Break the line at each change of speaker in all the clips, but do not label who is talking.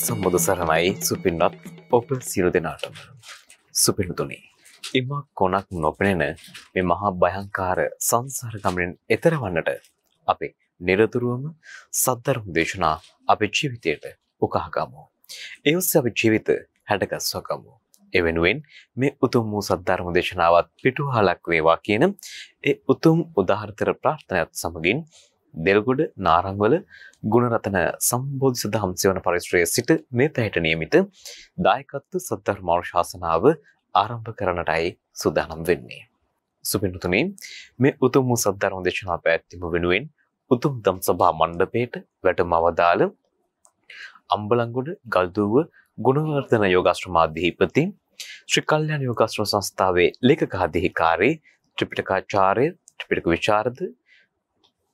සම්බුදු සරණයි සුපින්නත් ඔබ සිරු දෙනාටම. සුපිනුතුනි. එම කොනක් නොපෙනෙන මේ මහා භයංකාර සංසාර ගමනෙන් එතර වන්නට අපේ නිරතුරුවම සද්ධර්ම දේශනා අපේ ජීවිතයට උකහාගමු. ඒ ඔස්සේ අපේ ජීවිත හැඩගස්වගමු. ඒ වෙනුවෙන් මේ උතුම් වූ සද්ධර්ම දේශනාවත් පිටුහලක් වේවා කියන ඒ උතුම් උදාහරතර ප්‍රාර්ථනාවත් සමගින් දෙල්ගොඩ නාරංවල ගුණරතන සම්බෝධි සදහම් සෙවන පරිශ්‍රයේ සිට මේ පැයට නියමිත දායකත්ව සද්ධර්මාණු ශාසනාව ආරම්භ කරනටයි සුදානම් වෙන්නේ. සුපිනුතුමින් මේ උතුම් වූ සද්ධර්ම දේශනා පැවැත්වීම වෙනුවෙන් උතුම් දම් සභා මණ්ඩපයට වැටම අවදාළ අම්බලංගොඩ ගල්දුව ගුණවර්ධන යෝගාශ්‍රමාධිපති ශ්‍රී කල්යාණ යෝගාශ්‍රම සංස්ථාවේ ලේකකාධිකාරී ත්‍රිපිටකාචාර්ය ත්‍රිපිටක විචාරද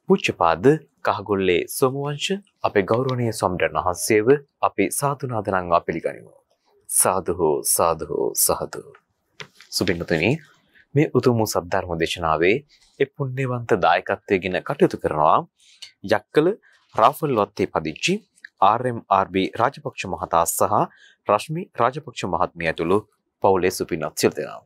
පුච්චපාද කහගොල්ලේ සොමවංශ අපේ ගෞරවනය සම්ඩන් වහන්සේව අපි සාධනාදනංවා පිළිගනිමු. සාධහෝ සාධහෝ සහතු. සුපින්නතුනී මේ උතුමු සද්ධර්ම දේශනාවේ එ පුුණ්‍යවන්ත දායකත්වය ගෙන කටයුතු කරනවා යක්කල රාෆල් ලොත්තේ පදිච්චි RMRB රාජපක්ෂ මහතා සහ රශ්මි රාජපක්ෂ මහත්මිය ඇතුළු පවුලේ සුපිනත් සිල් දෙෙනම්.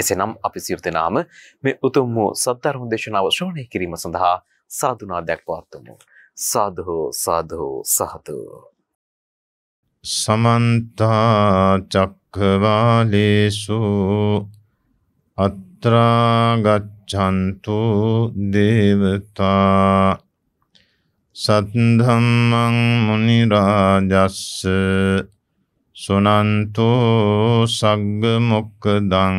එසනම් අපි සිර්තනාම මේ උතුම්මු සද්ධර්ම දේශනාව ශ්‍රෝණය කිරීම සඳහා සාධනාදයක් පවත්වමු. සාධහෝ සාධහෝ සහතෝ.
සමන්තා චක්කවාලේසු අත්‍රාගච්චන්තු දේවතා සත්ධම්මං මනිරාජස්ස සුනන්තෝ සග්ගමොක්කදං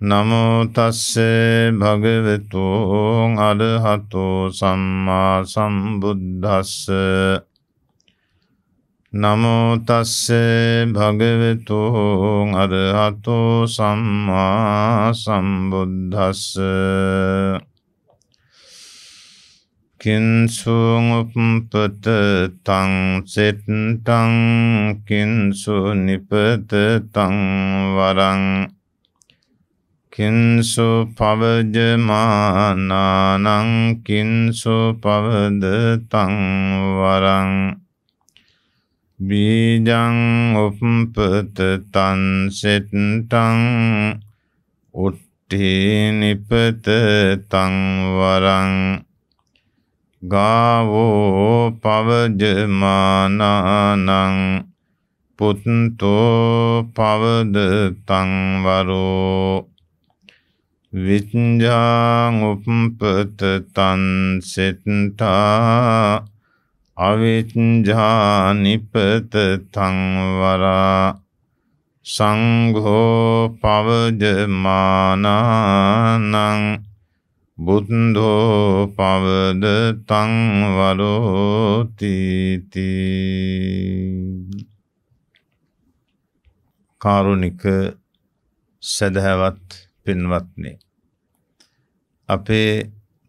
නමුතස්සේ භගවෙතු අඩහතු සම්මා සම්බුද්ධස්ස නමුතස්සේ භගවෙතු අරහතු සම්මා සම්බුද්ධස්ස කින්සුං උපපත තං සෙට්ටං කින්සු නිපත තං වරං කින්සු පවජමානානං කින්සු පවදතං වරං බීජං උප්පතතන් සෙට්ටං උට්ටිනිපතතං වරං ගාවෝ පවජමානානං පුත්තෝ පවදතං වරෝ විඤ්ඤාං උප්පතතං සෙට්ඨා අවිඤ්ඤානිපතතං වරා සංඝෝ පවජමානං බුද්ධෝ පවදතං වරෝතිති කාරුණික සදහවත් පින්වත්නේ. අපේ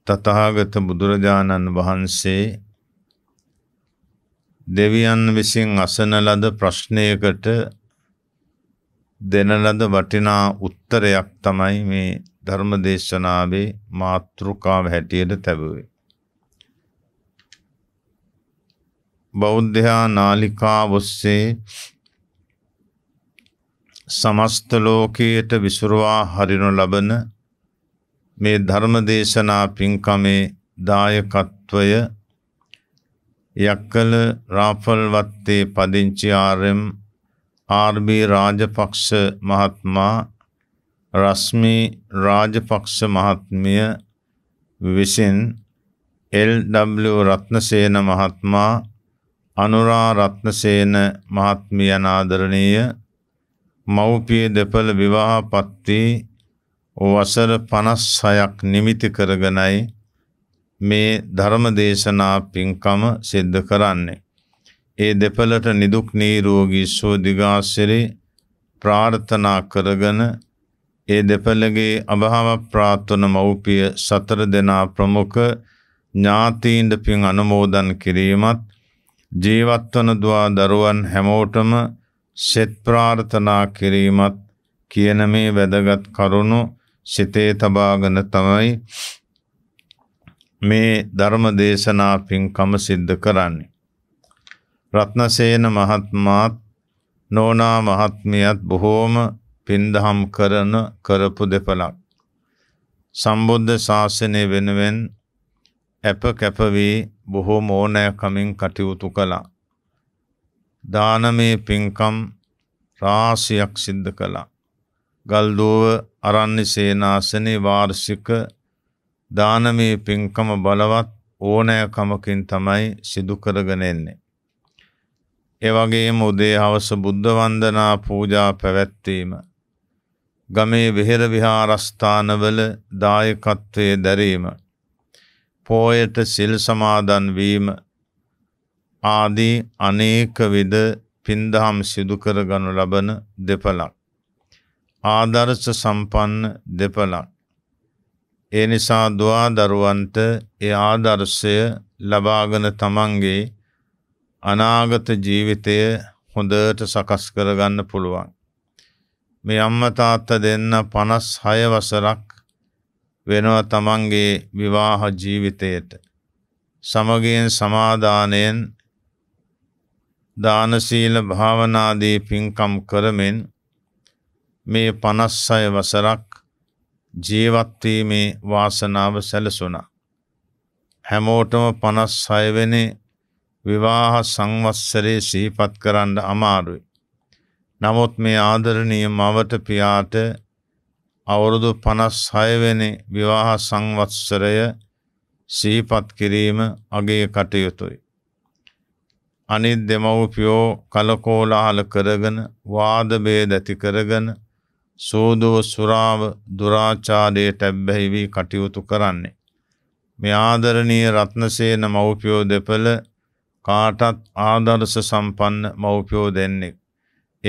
තතාගත බුදුරජාණන් වහන්සේ දෙවියන් විසින් අසන ලද ප්‍රශ්නයකට දෙන ලද වටිනා උත්තරයක් තමයි මේ ධර්ම දේශනාවේ මාතෘකාව හැටියට තැබුවේ. බෞද්ධයා නාලිකා ඔස්සේ සමස්ත ලෝකයට විසුරුවා හරිනු ලබන මේ ධර්මදේශනා පින්කමේ දායකත්වය යක්කල රාෆල් වත්තේ පදිංචි ආරම් ආර්බි රාජපක්ෂ මහත්මා රස්මී රාජපක්ෂ මහත්මිය විසින් එල්W රත්නසේන මහත්මා අනුරා රත්නසේන මහත්මිය අනාදරණීය මව්පිය දෙපළ විවාහ පත්වී වසර පනස්සයක් නිමිති කරගනයි මේ ධර්මදේශනා පින්කම සිද්ධ කරන්නේ. ඒ දෙපළට නිදුක් නීරෝගී සෝදිගාසිරි ප්‍රාර්ථනා කරගන ඒ දෙපළගේ අභාව ප්‍රාත්වන මව්පිය සතර දෙනා ප්‍රමුඛ ඥාතීන්ට පින් අනුමෝදන් කිරීමත් ජීවත්වන දවා දරුවන් හැමෝටම සෙත් ප්‍රාර්ථනා කිරීමත් කියන මේ වැදගත් කරුණු සිතේ තබාගෙන තමයි මේ ධර්ම දේශනා පින්කම සිද්ධ කරන්නේ. රත්නසේන මහත්මාත් නෝනා මහත්මියත් බොහෝම පින්දහම් කරන කරපු දෙපළක්. සම්බුද්ධ ශාසනය වෙනුවෙන් ඇප කැපවී බොහෝ මෝනෑකමින් කටයුතු කළා. දානමේ පින්කම් රාශයක් සිද්ධ කළා. ගල්දුව අරන්නේ සේනාසනේ වාර්ෂික දානමේ පින්කම බලවත් ඕනෑකමකින් තමයි සිදුකරගෙන එන්නේ. එවගේම උදේ හවස බුද්ධ වන්දනා පූජා පැවැත්වීම. ගමේ වෙහෙර විහාරස්ථානවල දායකත්වයේ දැරීම. පෝයට සිල් සමාදන් වීම ආදී අනේක විද පින්දහම් සිදුකර ගනු ලබන දෙපලක්. ආදර්ශ සම්පන්න දෙපලක්. ඒ නිසා දවා දරුවන්ට ඒ ආදර්ශය ලබාගන තමන්ගේ අනාගත ජීවිතය හොඳට සකස් කරගන්න පුළුවන්. මේ අම්මතාත්ත දෙන්න පනස් හයවසරක් වෙනවා තමන්ගේ විවාහ ජීවිතයට. සමගියෙන් සමාධානයෙන් දානශීල භාවනාදී පින්කම් කරමෙන් මේ පනස්සය වසරක් ජීවත්වීමේ වාසනාව සැලසුනා. හැමෝටම පනස් සයවෙනේ විවාහ සංවස්සරේ සීපත් කරන්න අමාරුයි. නමුත් මේ ආදරණය මවට පියාට අවුරුදු පනස් හයවෙනි විවාහ සංවත්සරය සීපත් කිරීම අගේ කටයුතුයි. අනිත් දෙමව්පියෝ කලකෝලාහල කරගෙන වාද භේද ඇති කරගෙන සෝදව සුරාව දුරාචාරයට ඇබ්බැහි වී කටයුතු කරන්නේ මේ ආදරණීය රත්නසේන මව්පියෝ දෙපළ කාටත් ආදර්ශ සම්පන්න මව්පියෝ දෙන්නේ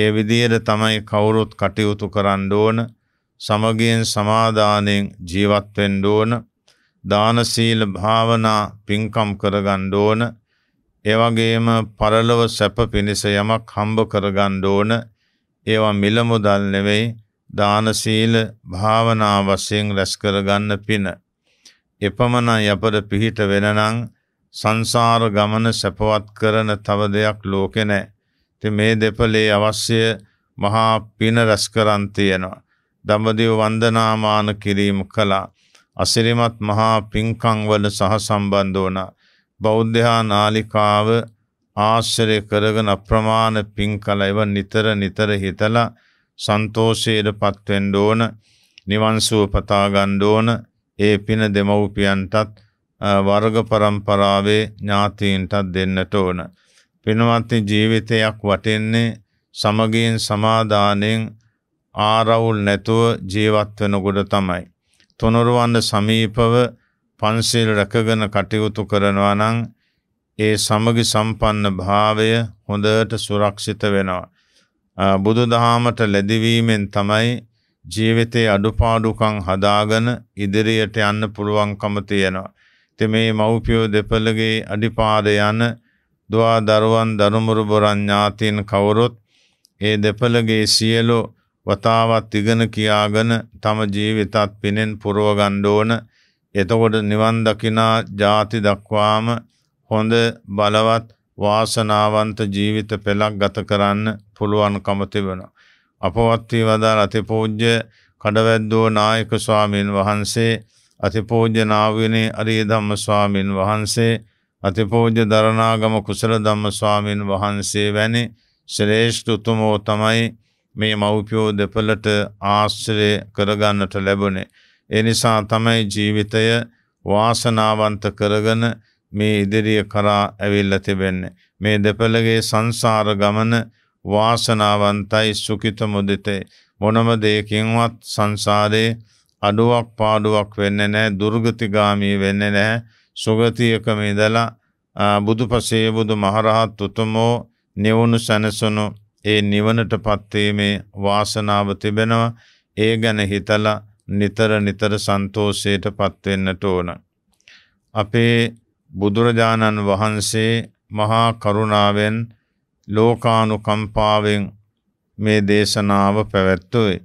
ඒ විදිහට තමයි කවුරුත් කටයුතු කරන්න ඕන සමගියෙන් සමාදානයෙන් ජීවත් වෙන්න ඕන දාන සීල භාවනා පින්කම් කරගන්න ඕන ඒවගේම පරලොව සැප පිණිස යමක් හම්බ කරගන්න ඕන ඒවා මිලමුදල් නෙවෙයි දානශීල භාවනා වශයෙන් රැස් කරගන්න පින. එපමණයි අපට පිහිට වෙනනම් සංසාර ගමන සැපවත් කරන තව දෙයක් ලෝකෙ නැහැ. ඉතින් මේ දෙපළේ අවශ්‍ය මහා පින රැස් කරන් තියෙනවා. දඹදිව වන්දනාමාන කිරීම කළා. අසිරිමත් මහා පින්කම් වල සහ සම්බන්ධ වුණා. බෞද්ධහා නාලිකාව ආශ්චරය කරගෙන අප්‍රමාණ පින් කළ එව නිතර නිතර හිතලා සන්තෝෂයට පත්වෙන්ඩ ඕන නිවන්සුව පතාගණ්ඩ ඕන ඒ පින දෙමව්පියන්ටත් වර්ග පරම්පරාවේ ඥාතීන්ටත් දෙන්නට ඕන. පිනවත්ති ජීවිතයක් වටෙන්නේ සමගින් සමාධානයෙන් ආරවුල් නැතුව ජීවත්වෙනකොට තමයි. තුනුරුවන්ද සමීපව පන්සිල් රැකගෙන කටයුතු කරනවා නම් ඒ සමගි සම්පන්න භාවය හොඳට සුරක්ෂිත වෙනවා. බුදුදහමට ලැදිවීමෙන් තමයි ජීවිතයේ අඩුපාඩුකම් හදාගෙන ඉදිරියට යන්න පුළුවන්කම තියෙනවා. ඉතින් මේ මව්පියෝ දෙපළගේ අඩිපාර යන දුවා දරුවන් දරුමුරු බොරන් ඥාතීන් කවුරුත් ඒ දෙපළගේ සියලු වතාවත් ඉගෙන කියාගෙන තම ජීවිතත් පිනෙන් පුරව ගන්න ඕන. එතකොට නිවන් දකිනා ජාති දක්වාම හොඳ බලවත් වාසනාවන්ත ජීවිත පෙළක් ගත කරන්න පුළුවන්කම තිබෙන. අපවත්වී වදාළ අතිපූජ්‍ය කඩවැද්දෝ නායක ස්වාමීන් වහන්සේ අතිපූජ්‍ය නාවිනේ අරිය ධම්ම ස්වාමින් වහන්සේ අතිපූජ්‍ය දරණාගම කුසල ධම්ම ස්වාමින් වහන්සේ වැනි ශ්‍රේෂ්ඨ උතුමෝ තමයි මේ මව්පියෝ දෙපළට ආශ්‍රය කරගන්නට ලැබුණේ. එනිසා තමයි ජීවිතය වාසනාවන්ත කරගන මේ ඉදිරිය කරා ඇවිල්ල තිබෙන්නේ. මේ දෙපළගේ සංසාර ගමන වාසනාවන්තයි සුකිත මුදිතේ. මොනම දෙයකින්වත් සංසාරයේ අඩුවක් පාඩුවක් වෙන්න නෑ දුර්ගතිගාමී වෙන්න නැහැ සුගතියකම ඉදලා බුදු පසේ බුදු මහරහත් උතුමෝ නිවුණු සැනසුණු ඒ නිවනට පත්වීමේ වාසනාව තිබෙනවා ඒ ගැන හිතලා නිතර නිතර සන්තෝෂයට පත්වෙන්නට ඕන. අපේ බුදුරජාණන් වහන්සේ මහා කරුණාවෙන් ලෝකානුකම්පාවෙන් මේ දේශනාව පැවැත්තුවේ.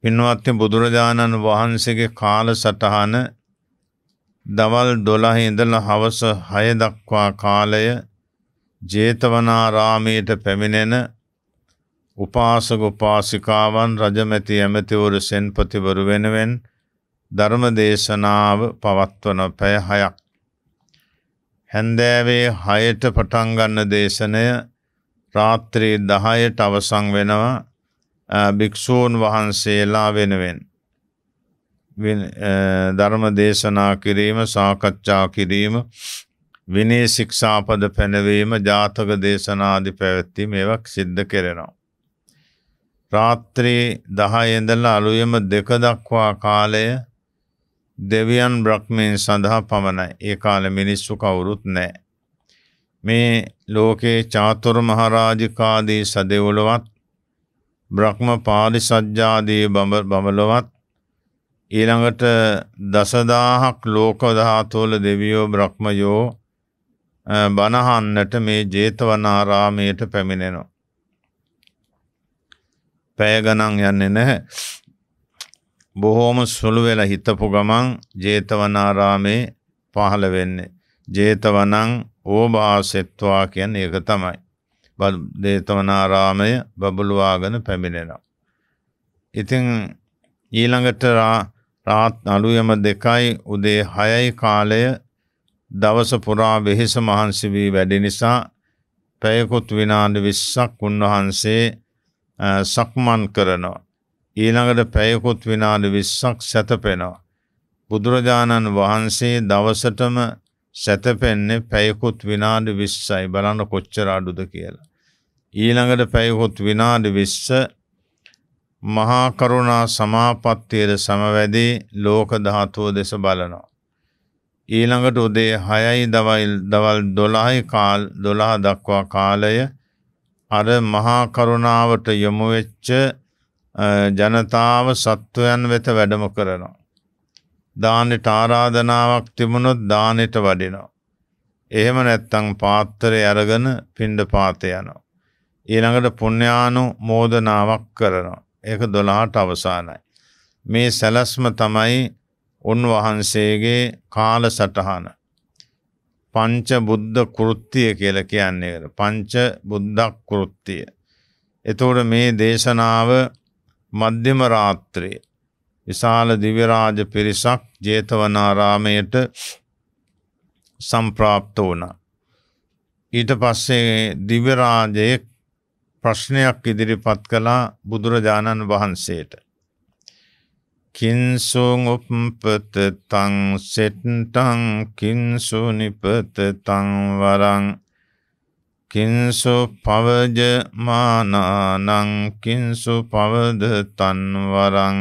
පින්වත්ති බුදුරජාණන් වහන්සේගේ කාල සටහන දවල් දොළහ ඉඳල හවස හය දක්වා කාලය ජේතවනාරාමයට පැමිණෙන උපාසක උපාසිකාවන් රජමැති ඇමතිවරු සෙන්පතිවරු වෙනුවෙන් ධර්මදේශනාව පවත්වන පැය හයක්. හැන්දෑවේ හයට පටන්ගන්න දේශනය රාත්‍රී දහයට අවසං වෙනවා භික්‍ෂූන් වහන්සේලා වෙනුවෙන්. ධර්ම දේශනා කිරීම සාකච්ඡා කිරීම විනේ ශික්ෂාපද පැනවීම ජාතක දේශනාදි පැවැත්ති මේවක් සිද්ධ කෙරෙනවා. රාත්‍රී දහයෙදල අලුයම දෙක දක්වා කාලය දෙවියන් බ්‍රක්්මයෙන් සඳහා පමණයි ඒ කාල මිනිස්සු කවුරුත් නෑ. මේ ලෝකේ චාතුර මහරාජිකාදී සදෙවුලවත් බ්‍රහ්ම පාලි සජ්ජාදී බමලොවත් ඊළඟට දසදාහක් ලෝකධාතුවල දෙවියෝ බ්‍රහ්මයෝ බණහන්නට මේ ජේතවනාරාමයට පැමිණෙනවා. පැය ගණන් යන්නේ නැහැ. බොහෝම සුළු වෙලා හිතපු ගමන් ජේතවනාරාමේ පහළ වෙන්නේ. ජේතවනං ඕභාසෙත්වා කියන්නේ ඒක තමයි. ජේතවනාරාමය බබළුවාගෙන පැමිණෙනවා. ඉතින් ඊළඟට රාත් අලුයම දෙකයි උදේ 6යි කාලය දවස පුරා වෙහෙස මහන්සි වී වැඩි නිසා පැයකුත් විනාඩි 20ක් උන්වහන්සේ සක්මන් කරනවා. ඊළඟට පැයකුත් විනාඩි විස්සක් සැතපෙනවා. බුදුරජාණන් වහන්සේ දවසටම සැතපෙන්නේ පැයකුත් විනාඩි විස්සයි බලන්න කොච්චර අඩුද කියලා. ඊළඟට පැයකුත් විනාඩි විස්ස මහා කරුණා සමාපත්තියට සමවැදී ලෝක ධාතුව දෙස බලනවා. ඊළඟට උදේ හයයි දවල් දොළහයි කාල් දොළහ දක්වා කාලය අර මහා කරුණාවට යොමු වෙච්ච ජනතාව සත්වයන් වෙත වැඩම කරනවා. දානෙට ආරාධනාවක් තිබුණොත් දානෙට වඩිනවා. එහෙම නැත්තං පාත්තරය අරගෙන පිණ්ඩ පාත යනවා. ඊළඟට පුණ්‍යානු මෝදනාවක් කරනවා. ඒක 12ට අවසానයි. මේ සැලැස්ම තමයි උන්වහන්සේගේ කාල සටහන. පංච බුද්ධ කෘත්තිය කියල කියන්නේ පංච බුද්ධක් කෘත්තිය. එතෝට මේ දේශනාව මධ්‍යම රාත්‍රයේ විශාල දිවිරාජ පිරිසක් ජේතවනාරාමයට සම්ප්‍රාප්ත වුණ. ඊට පස්සේ දිවිරාජයෙක් ප්‍රශ්නයක් ඉදිරිපත් කළා බුදුරජාණන් වහන්සේට. කින්සුන් උප්පතතං සෙට්ටං කින්සුනිපතතං වරං කින්සු පවජමානානං කින්සු පවදතන් වරං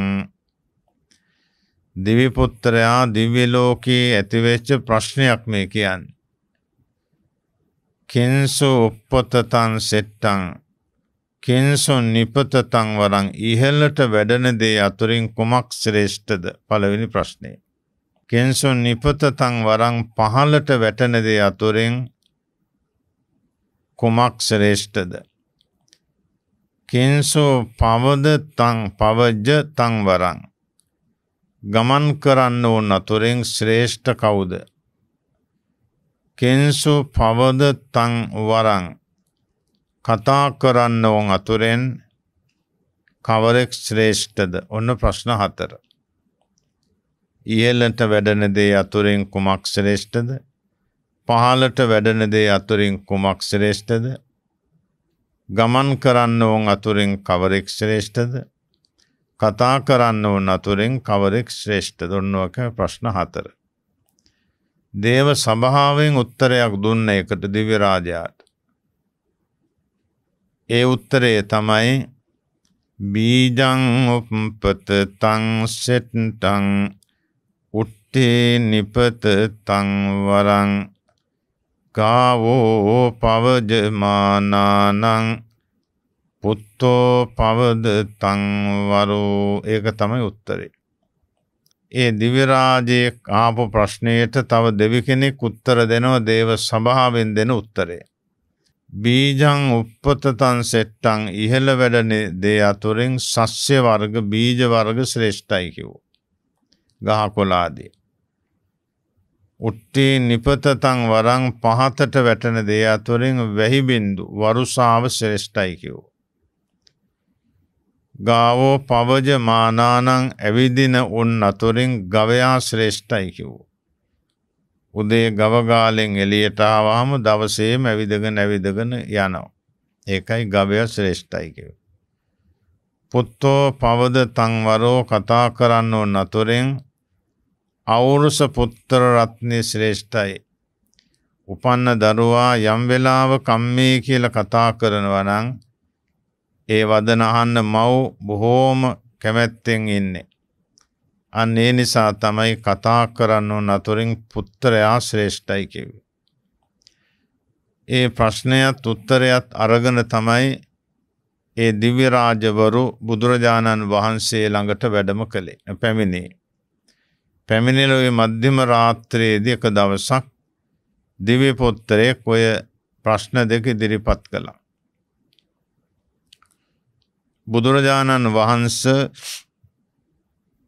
දිවිපුත්තරයා දිවිලෝකයේ ඇතිවෙච්ච ප්‍රශ්නයක් මේ කියන්. කින්සු උප්පතතන් සෙට්ටං කෙන්සොන් නිපතතං වරං ඉහළට වැඩන දේ අතුරින් කුමක් ශ්‍රේෂ්ඨද පළවෙනි ප්‍රශ්නය. කෙන්සොන් නිපතතං වරං පහළට වැටන දේ අතුරින් කුමක් ශ්‍රේෂ්ඨද. කෙන්සෝ පවද තං පවජ්ජ තං වරං. ගමන් කරන්න ඕන අතුරෙන් ශ්‍රේෂ්ඨ කවුද. කෙන්සු පවද තං වරං කතා කරන්න ඕන් අතුරෙන් කවරෙක් ශ්‍රේෂ්ඨද ඔන්න ප්‍රශ්න හතර. ඉහලට වැඩනදේ අතුරින් කුමක් ශ්‍රේෂ්ඨද පහලට වැඩනදේ අතුරින් කුමක් ශ්‍රේෂ්ඨද ගමන් කරන්න ඕන් අතුරින් කවරෙක් ශ්‍රේෂ්ඨද කතා කරන්න ඕන් අතුරින් කවරෙක් ශ්‍රේෂ්ඨ දුන්නුවක ප්‍රශ්න හතර. දේව සභාවෙන් උත්තරයක් දුන්න එකට දිවිරාජාට. ඒ උත්තරය තමයි බීජං උප්පත තං සෙට්ටං උට්ටේ නිපත තං වරං ගාවෝ පවජමානානං පුත්තෝ පවද තංවරෝ ඒක තමයි උත්තරේ. ඒ දිවිරාජයෙක් ආපු ප්‍රශ්නයට තව දෙවි කෙනෙක් උත්තර දෙනව දේව සභාවෙන් දෙන උත්තරේ. බීජං උප්පතතන් සෙට්ටං ඉහළ වැඩන දේ අතුරෙන් සස්්‍ය වර්ග බීජ වර්ග ශ්‍රේෂ්ඨයි කිවෝ. ගහ කොලාදී. උට්ටී නිපතතං වරං පහතට වැටන දේ අතුරින් වැහිබින්දු වරුසාාව ශ්‍රේෂ්ඨයි කිවෝ. ගාවෝ පවජ මානානං ඇවිදින උන් අතුරින් ගවයා ශ්‍රේෂ්ඨයි කිවෝ. උදේ ගවගාලෙන් එලියට ආවහම දවසේම ඇවිදගෙන ඇවිදගෙන යනවා. ඒකයි ගවය ශ්‍රේෂ්ඨයි කිව්වේ. පුත්තෝ පවද තංවරෝ කතා කරන්නෝ නතුරෙන් අවුරුස පුත්තර රත්නය ශ්‍රේෂ්ඨයි. උපන්න දරුවා යම් වෙලාව කම්මේ කියල කතා කරනවනං ඒ වදනහන්න මව් බොහෝම කැමැත්තෙන් ඉන්නේ. අන්න ඒ නිසා තමයි කතා කරන්න නතුරින් පුත්තරයා ශ්‍රේෂ්ඨයි කිවි. ඒ ප්‍රශ්නයත් උත්තරයත් අරගන තමයි ඒ දිව්‍යරාජවරු බුදුරජාණන් වහන්සේ ළඟට වැඩම කළේ පැමිණේ. පැමිණිලොයි මධ්‍යම රාත්‍රයේදී එක දවසක් දිවිපොත්තරයෙක් ඔය ප්‍රශ්න දෙක ඉදිරිපත් කළා. බුදුරජාණන් වහන්ස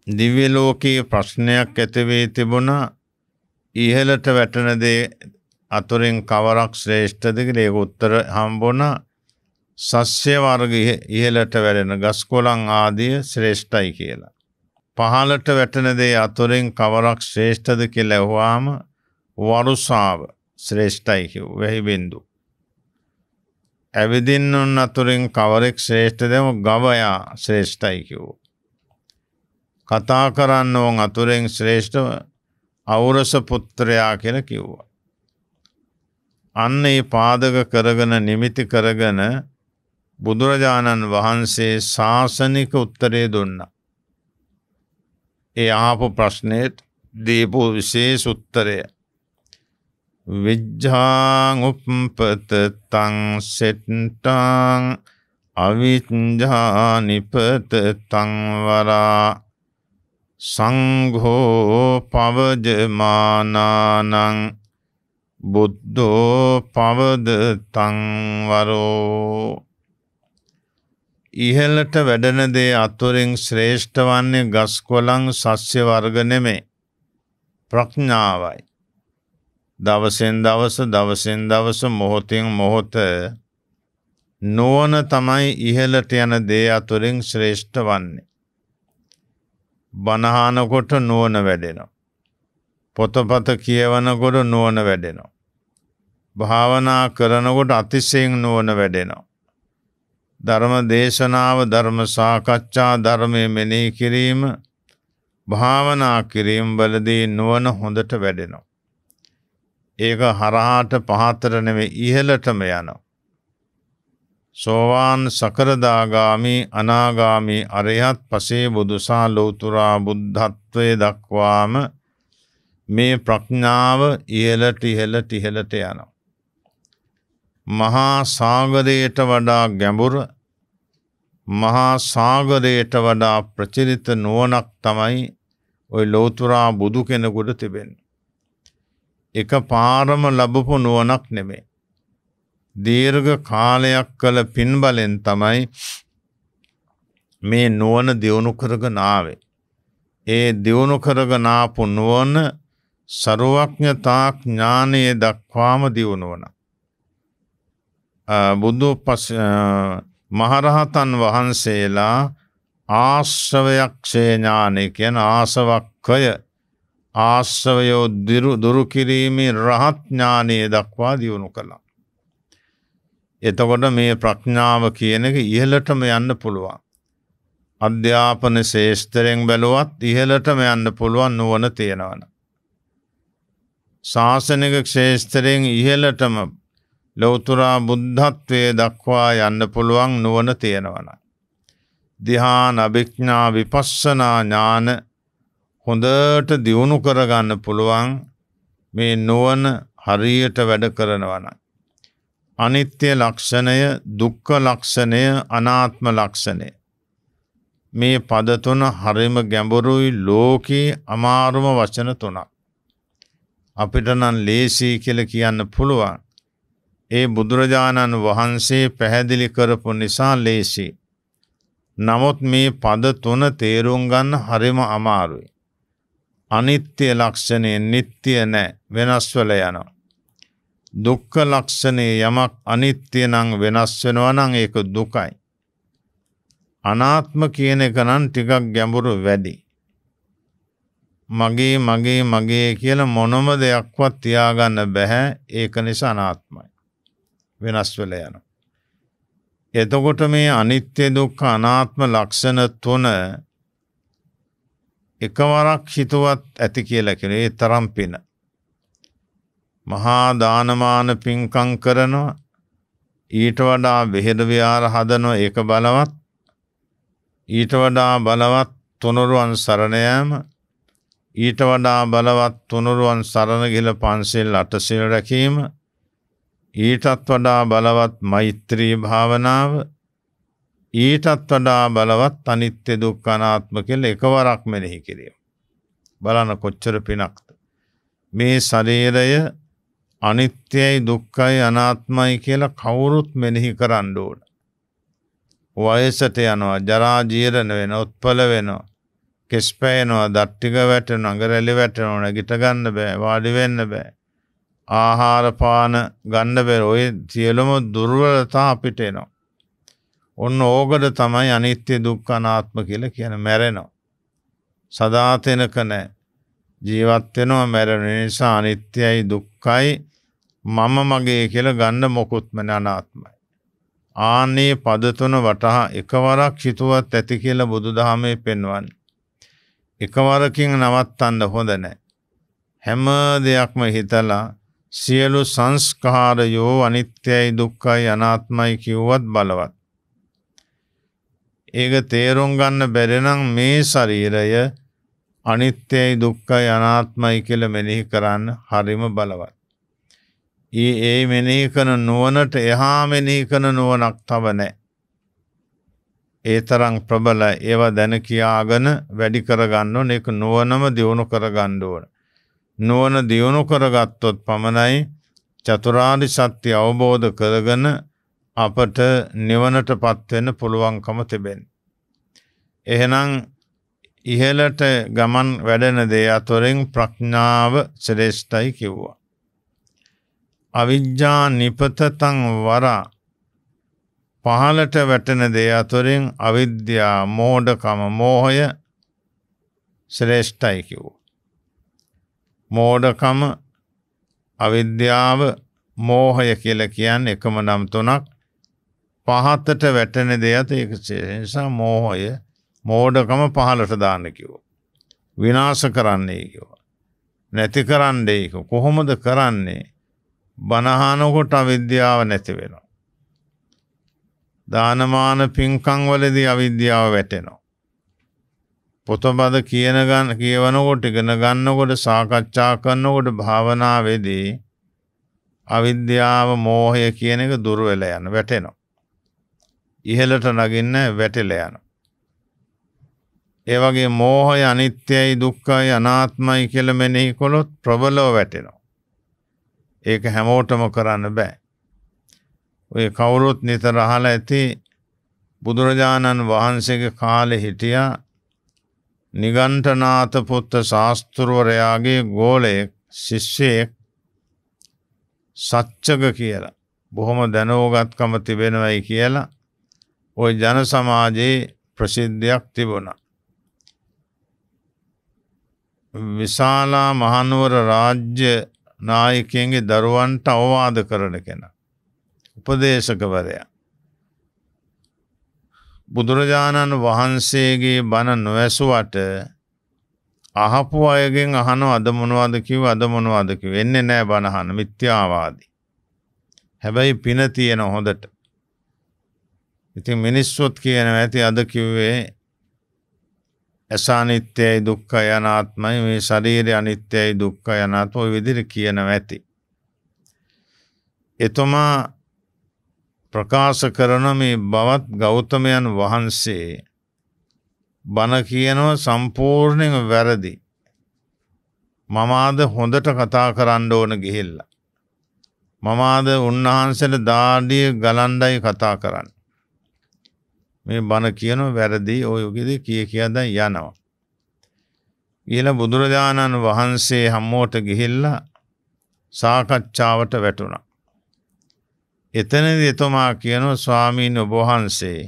දිව්‍ය ලෝකයේ ප්‍රශ්නයක් ඇති වී තිබුණා ඉහළට වැටෙන දේ අතුරින් කවරක් ශ්‍රේෂ්ඨද කියලා ඒක උත්තර හම්බුණා සස්්‍ය වර්ග ඉහළට වැටෙන ගස්කොළන් ආදිය ශ්‍රේෂ්ඨයි කියලා පහළට වැටෙන දේ අතුරින් කවරක් ශ්‍රේෂ්ඨද කියලා ඇහුවාම වරුසාව ශ්‍රේෂ්ඨයි කිව් වෙහි බින්දු ඇවිදින්නුන් අතුරින් කවරෙක් ශ්‍රේෂ්ඨදම ගවයා ශ්‍රේෂ්ඨයි කිව්ෝ කතා කරන්න ඕන් අතුරෙන් ශ්‍රේෂ්ඨව අවුරස පුත්‍රයා කියල කිව්වා. අන්න ඒ පාදක කරගෙන නිමිති කරගෙන බුදුරජාණන් වහන්සේ ශාසනික උත්තරේ දුන්න. ඒ ආපු ප්‍රශ්නයට දීපු විශේෂ උත්තරය. විජ්ජාං උප්පතතං සෙට්ටං අවිජ්ජානිපතතං වරා සංඝෝ පවජමානානං බුද්ධෝ පවදතං වරෝ ඉහලට වැඩන දේ අතුරින් ශ්‍රේෂ්ඨ වන්නේ ගස් කොළං සස්්‍ය වර්ග නෙමේ ප්‍රඥාවයි. දවසෙන් දවස දවසෙන් දවස මොහොතින් මොහොත නුවන තමයි ඉහලට යන දේ අතුරින් ශ්‍රේෂ්ඨ වන්නේ. බණහානකොට නුවන වැඩෙනවා. පොතපත කියවනකොට නුවන වැඩෙනවා. භාවනා කරනකොට අතිස්සයෙන් නුවන වැඩෙනවා. ධර්ම දේශනාව ධර්ම සාකච්ඡා ධර්මය මෙනෙහි කිරීම භාවනා කිරීම් වලදී නුවන හොඳට වැඩෙනවා. ඒක හරහාට පහතර නෙවෙයි ඉහළටම යනවා. සෝවාන් සකරදාගාමි අනාගාමි අරයත් පසේ බුදුසා ලෝතුරා බුද්ධත්වය දක්වාම මේ ප්‍රඥාව ඉහලට ඉහලට ඉහලට යනවා. මහා සාගරයට වඩා ගැඹුර මහා සාගරයට වඩා ප්‍රචරිත නුවනක් තමයි ඔය ලෝතුරා බුදු කෙනෙකුට තිබෙන්. එක පාරම ලබපු නුවනක් නෙමේ. දීර්ඝ කාලයක් කළ පින්බලෙන් තමයි මේ නුවන දියුණු කරගනාවේ. ඒ දියුණු කරගනාපු නුවන සරුවඥතාක් ඥානයේ දක්වාම දියුණුවන. බුදු මහරහතන් වහන්සේලා ආශ්‍රවයක්ෂේ ඥානය කියන ආසවක්කය ආශ්‍රවයෝ දුරුකිරීමේ රහත්ඥානයේ දක්වා දියුණු කළා. එතකොට මේ ප්‍රඥාව කියන එක ඉහලටම යන්න පුළුවන්. අධ්‍යාපන ශේෂ්තරයෙන් බැලුවත් ඉහලටම යන්න පුළුවන් නුවන තියෙනවන. ශාසනික ක්ෂේෂ්තරයෙන් ඉහලටම ලොවතුරා බුද්ධත්වය දක්වා යන්න පුළුවන් නුවන තියෙනවන. දිහාන අභික්ඥා විපස්සනා ඥාන හොඳට දියුණු කරගන්න පුළුවන් මේ නුවන හරියට වැඩ කරනවනයි. අනිත්‍ය ලක්ෂණය දුක්ඛ ලක්ෂණය අනාත්ම ලක්ෂණය මේ පද තුන හරිම ගැඹුරුයි ලෝකේ අමාරුම වචන තුනක් අපිට නම් ලේසි කියලා කියන්න පුළුවන් ඒ බුදුරජාණන් වහන්සේ පැහැදිලි කරපු නිසා ලේසි නමුත් මේ පද තුන තේරුම් ගන්න හරිම අමාරුයි අනිත්‍ය ලක්ෂණය නිට්ටය නැ වෙනස් වෙලා යනවා දුක්ඛ ලක්ෂණේ යමක් අනිත්‍ය නම් වෙනස් වෙනවා නම් ඒක දුකයි. අනාත්ම කියන එක නම් ටිකක් ගැඹුරු වැඩි. මගේ මගේ මගේ කියලා මොනම දෙයක්වත් තියාගන්න බෑ ඒක නිසා අනාත්මයි. වෙනස් වෙලා යනවා. එතකොට මේ අනිත්‍ය දුක්ඛ අනාත්ම ලක්ෂණ තුන එකවරක් හිතුවත් ඇති කියලා කියන ඒ තරම් පින. මහා දානමාන පින්කං කරනවා ඊට වඩා බෙහෙදව්‍යාර හදනව එක බලවත් ඊට වඩා බලවත් තුනුරුවන් සරණයෑම ඊට වඩා බලවත් තුනුරුවන් සරණගිල පන්සිල් අටසිල් රැකීම ඊටත් වඩා බලවත් මෛත්‍රී භාවනාව ඊටත් වඩා බලවත් අනිත්‍ය දුක් අනාත්ම කෙල් එකවරක් මෙනෙහි කිරීම. බලන කොච්චර පිනක්ත. මේ ශරීරය අනිත්‍යයි දුක්ඛයි අනාත්මයි කියලා කවුරුත් මෙනෙහි කරන්න ඕන. වයසට යනවා, ජරා ජීරණ වෙනවා, උත්පල වෙනවා, කෙස් පැයෙනවා, දත් ටික වැටෙනවා, අඟරැලි වැටෙනවා, නැගිට ගන්න බෑ, වාඩි වෙන්න බෑ. ආහාර පාන ගන්න බෑ. ඔය සියලුම දුර්වලතා අපිට එනවා. ඔන්න ඕකද තමයි අනිත්‍ය දුක්ඛ අනාත්ම කියලා කියන මැරෙනවා. සදාතනක නැහැ. ජීවත් වෙනවා මැරෙන නිසා අනිත්‍යයි දුක්ඛයි මම මගේ කියල ගන්න මොකුත්ම අනාත්මයි. ආනේ පදතුන වටහා එකවරක් හිතුවත් ඇති කියල බුදුදහමේ පෙන්වන්. එකවරකින් නවත්තන්න හොඳ නෑ. හැම දෙයක්ම හිතලා සියලු සංස්කාරයෝ අනිත්‍යයි දුක්කයි අනාත්මයි කිව්වත් බලවත්. ඒක තේරුම් ගන්න බැරෙනම් මේ ශරීරය අනිත්‍යයි දුක්කයි අනාත්මයි කියල මෙනෙහි කරන්න හරිම බලවත්. ඒ ඒ මෙනෙහි කරන නුවනට එහා මෙනෙහි කරන නුවනක් තව නෑ. ඒ තරම් ප්‍රබල ඒව දැන කියාගෙන වැඩි කරගන්න ඕන ඒක නුවනම දියුණු කරගන්න ඕන. නුවන දියුණු කරගත්තොත් පමණයි චතුරාරි සත්‍ය අවබෝධ කරගෙන අපට නිවනට පත්වෙන්න පුළුවන්කම තිබෙන්. එහෙනම් ඉහලට ගමන් වැඩන දේ අතොරින් ප්‍රඥාව ශ්‍රේෂ්ඨයි කිව්වා. අවිජ්ජා නිපතතං වරා පහලට වැටෙන දේ අතුරින් අවිද්‍යා මෝඩකම මෝහය ශ්‍රේෂ්ඨයි කිව්වා. මෝඩකම අවිද්‍යාව මෝහය කියලා කියන්නේ එකම නම් තුනක් පහතට වැටෙන දෙයත් ඒක නිසා මෝහය මෝඩකම පහලට දාන්න කිව්වා. විනාශ කරන්නයි කිව්වා. නැති කරන්නයි කොහොමද කරන්නේ? බනහනකොට අවිද්‍යාව නැති වෙනවා. දානමාන පින්කම් වලදී අවිද්‍යාව වැටෙනවා. පොතබද කියන ගන්න කියවනකොට ඉගෙන ගන්නකොට සාකච්ඡා කරනකොට භාවනාවේදී අවිද්‍යාව මෝහය කියන එක දුර වෙලා යන වැටෙනවා. ඉහළට නගින්න වැටෙලා යනවා. ඒ වගේ මෝහය අනිත්‍යයි දුක්ඛයි අනාත්මයි කියලා මෙනෙහි කළොත් ප්‍රබලව වැටෙනවා. ඒක හැමෝටම කරන්න බෑ. ඔය කවුරුත් නිතර අහලා ඇති බුදුරජාණන් වහන්සේගේ කාලෙ හිටියා නිගණ්ඨනාත පුත්ත ශාස්ත්‍රවරයාගේ ගෝලයෙක් ශිෂ්‍යයෙක් සච්චක කියලා බොහොම දැනෝගත්කම තිබෙනවයි කියලා ওই ජන සමාජයේ ප්‍රසිද්ධියක් තිබුණා. විශාලා මහනුවර රාජ්‍ය නායකයන්ගේ දරුවන්ට අවවාද කරන කෙන. උපදේශකවරයා. බුදුරජාණන් වහන්සේගේ බණ නොවැසුවට අහපු අයගෙන් අහන අදමනවාද කිව් අදමනවාදක වෙන්න නෑ බණහන මිත්‍යාවාදී. හැබැයි පින තියෙන හොඳට. ඉතින් මිනිස්සොත් කියන ඇති අද කිව්වේ ඇස අනිත්‍යයි දුක්ඛ යනාත්මයි මේ ශරීරය අනිත්‍යයි දුක්ඛ යනාත්ම ඔය විදිහට කියනවා ඇති. එතුමා ප්‍රකාශ කරන මේ බවත් ගෞතමයන් වහන්සේ බණ කියනවා සම්පූර්ණයෙන් වැරදි. මම ආද හොඳට කතා කරන්න ඕන ගිහිල්ලා. මම ආද උන්වහන්සේට දාඩිය ගලණ්ඩයි කතා කරන්න. මේ බණ කියන වැරදි ඔයගෙද කිය කියා දැන් යනවා. කියලා බුදුරජාණන් වහන්සේ හම්මෝට ගිහිල්ලා සාකච්ඡාවට වැටුණා. එතනදී එතුමා කියනවා ස්වාමීන් වහන්සේ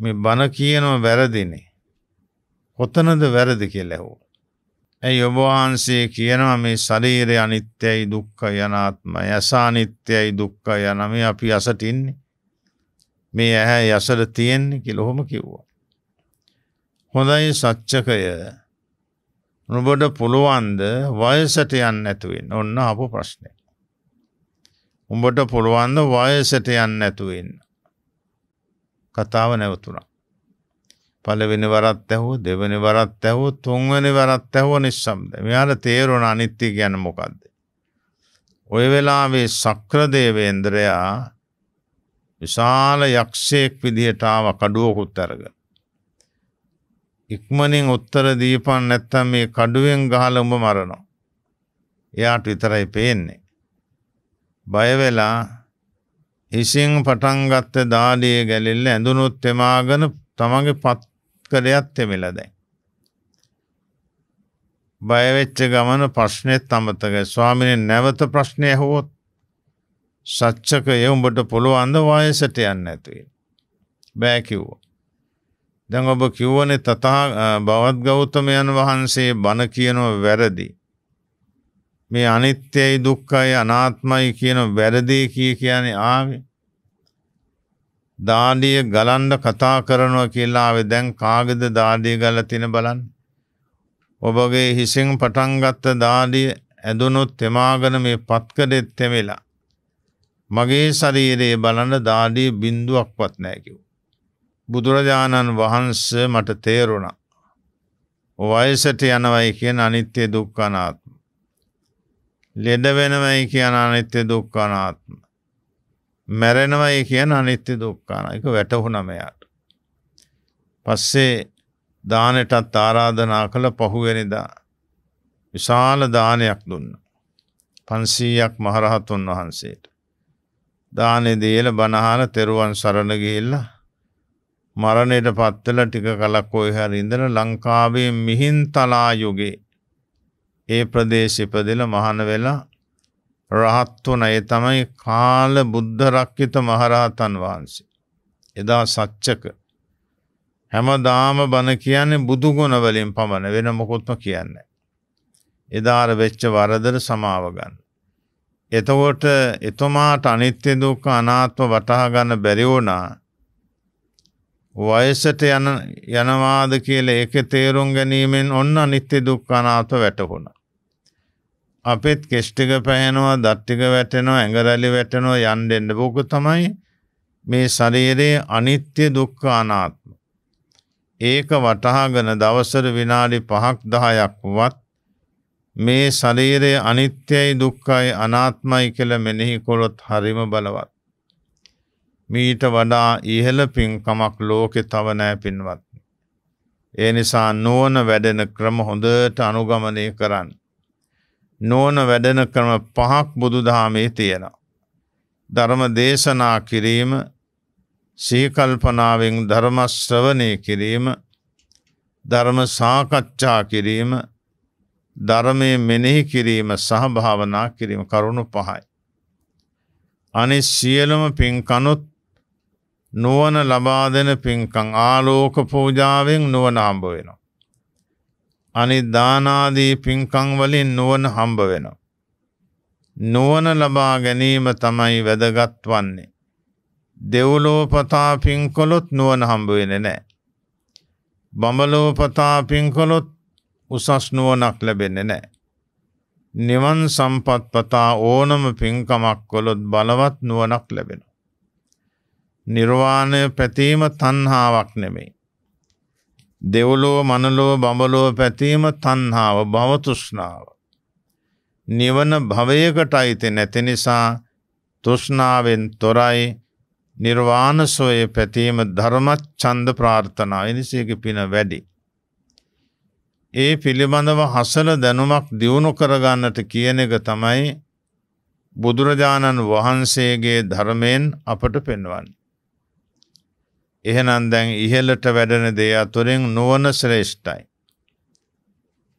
මේ බණ කියනව වැරදිනේ. කොතනද වැරදි කියලා ඇහුවා. ඇයි ඔබ වහන්සේ කියනවා මේ ශරීරය අනිත්‍යයි දුක්ඛ යනාත්මය, අසානිත්‍යයි දුක්ඛ යන මේ අපි අසට ඉන්නේ. මේ ඇහැ යසල තියෙන්නේ කිය ලොහොම කිව්වා. හොඳයි සච්චකය නොබඩ පුළුවන්ද වයසට යන්න ඇතුවෙන් ඔන්න අපපු ප්‍රශ්නය. උඹට පුළුවන්ද වයසට යන්න ඇතුවෙන්. කතාව නැවතුනා. පලවෙනි වරත් ඇහෝ දෙවනි වරත් ඇහෝ තුන්වනි වරත් ඇහෝ නිස්සම්ද මෙයාට තේරුණ අනිත්ති ගැන මොකක්ද. ඔය වෙලාවේ සක්‍රදේවේන්ද්‍රයා විශාල යක්ෂයෙක් විදිහටාව කඩුවකුත් අරග. ඉක්මනින් උත්තර දීපන් නැත්තම් මේ කඩුවෙන් ගහල උඹ මරනවා. එයාට විතරයි පේන්නේ. බයවෙලා ඉසිං පටන්ගත්ත දාඩිය ගැලිල්ල ඇඳුනුත් තෙමාගෙන තමගේ පත්කරයක් තෙමිල දැයි. බයවෙච්ච ගමන ප්‍රශ්නයත් අමතක ස්වාමිනි නැවත ප්‍රශ්නය හෝත් සච්චකය උඹට පොළුවන්ද වයසට යන්න ඇතුයි. බෑ කිව්ව. දැන් ඔබ කිව්වනේ තතා බවත් ගෞතමයන් වහන්සේ බණ කියනව වැරදි. මේ අනිත්‍යයි දුක්ඛයි අනාත්මයි කියන වැරදි කිය කියන්නේ ආවේ. දාඩිය ගලන්න කතා කරනවා කියලා ආවේ දැන් කාගෙද දාඩිය ගලලා තින බලන්න. ඔබගේ හිසින් පටන් ගත්ත දාඩිය ඇදුනොත් තෙමාගෙන මේ පත්කඩෙත් තෙමෙලා මගේ ශරීරයේ බලන්න දාඩිය බින්දුවක්වත් නෑකිව්. බුදුරජාණන් වහන්ස මට තේරුණා. වයසට යනවයි කියන අනිත්‍ය දුක්කනාත්ම. ලෙඩ වෙනවයි කියන අනිත්‍ය දුක්කනාත්ම. මැරෙනවයි කියන අනිත්‍ය දුක්කාන එක වැටහුණ මෙයාට. පස්සේ දානටත් ආරාධනා කළ පහුවෙනිදා විශාල දානයක් දුන්න. පන්සීයක් මහරහතුන් වහන්සේට. දානෙ දීල බණහන තෙරුවන් සරණ ගිහිල්ලා මරණයට පත්වෙලා ටික කලක් කොයි හරි ඉඳලා ලංකාවේ මිහින්තලා යුගේ ඒ ප්‍රදේශ ඉපදෙලා මහාන වෙලා රහත් වුණ ඒ තමයි කාල බුද්ධ රක්කිත මහරහතන් වහන්සේ. එදා සච්චක හැමදාම බණ කියන්නේ බුදු ගුණ වලින් පමණ වෙන මොකොත්ම කියන්නේ. එදාර වෙච්ච වරදට සමාව ගන්න. එතකොට එතුමාට අනිත්‍ය දුක්ඛ අනාත්ම වටහා ගන්න බැරි වුණා. වයසට යන යනවාද කියලා ඒකේ තේරුම් ගැනීමෙන් ඔන්න අනිත්‍ය දුක්ඛ අනාත්ම වැටහුණා. අපෙත් කෙස් ටික පැහැෙනවා, දත් ටික වැටෙනවා, ඇඟ රැලි වැටෙනවා යන්න දෙන්න බෝක තමයි මේ ශරීරයේ අනිත්‍ය දුක්ඛ අනාත්ම. ඒක වටහාගෙන දවසර විනාඩි 5ක් 10ක් වත් මේ ශරීරය අනිත්‍යයි දුක්කයි අනාත්මයි කළ මෙනෙහි කොළොත් හරිම බලවත්. මීට වඩා ඉහළ පින්කමක් ලෝකෙ තවනෑ පින්වත්. ඒ නිසා නුවන වැඩෙන ක්‍රම හොඳට අනුගමනය කරන්න. නෝන වැඩෙන ක්‍රම පහක් බුදුදහමේ තියෙන. ධර්ම දේශනා කිරීම සීකල්පනාවෙන් ධර්මශ්‍රවනය කිරීම ධර්ම සාකච්ඡා කිරීම ධර්මය මෙනෙහි කිරීම සහභාවනා කිරීම කරුණු පහයි. අනි සියලුම පින්කනුත් නුවන ලබාදෙන පින්කං ආලෝක පූජාවෙන් නුවන හම්බ වෙනවා. අනි දානාදී පින්කං වලින් නුවන හම්බ වෙනවා. නුවන ලබා ගැනීම තමයි වැදගත් වන්නේ. දෙව්ලෝපතා පින්කොලොත් නුවන හම්බවෙන නෑ. බඹලෝපතා පින්කොලොත් උසස් නුවණක් ලැබෙන්නේ නැහැ. නිවන් සම්පත් පතා ඕනම පින්කමක් කළොත් බලවත් නුවණක් ලැබෙනවා. නිර්වාණය පැතීම තණ්හාවක් නෙමෙයි. දෙව්ලෝ මනලෝ බඹලෝ පැතීම තණ්හාව භව තෘෂ්ණාව. නිවන භවයකට අයිති නැති නිසා තෘෂ්ණාවෙන් තොරයි නිර්වාණ සෝය පැතීම ධර්මච්ඡන්ද ප්‍රාර්ථනා එනිසේක පින වැඩි. ඒ පිළිබඳව හසල දැනුමක් දියුණු කරගන්නට කියන එක තමයි බුදුරජාණන් වහන්සේගේ ධර්මයෙන් අපට පෙන්වන්න. එහෙනම් දැන් ඉහලට වැඩන දේ අතුරින් නුවන ශ්‍රේෂ්ඨයි.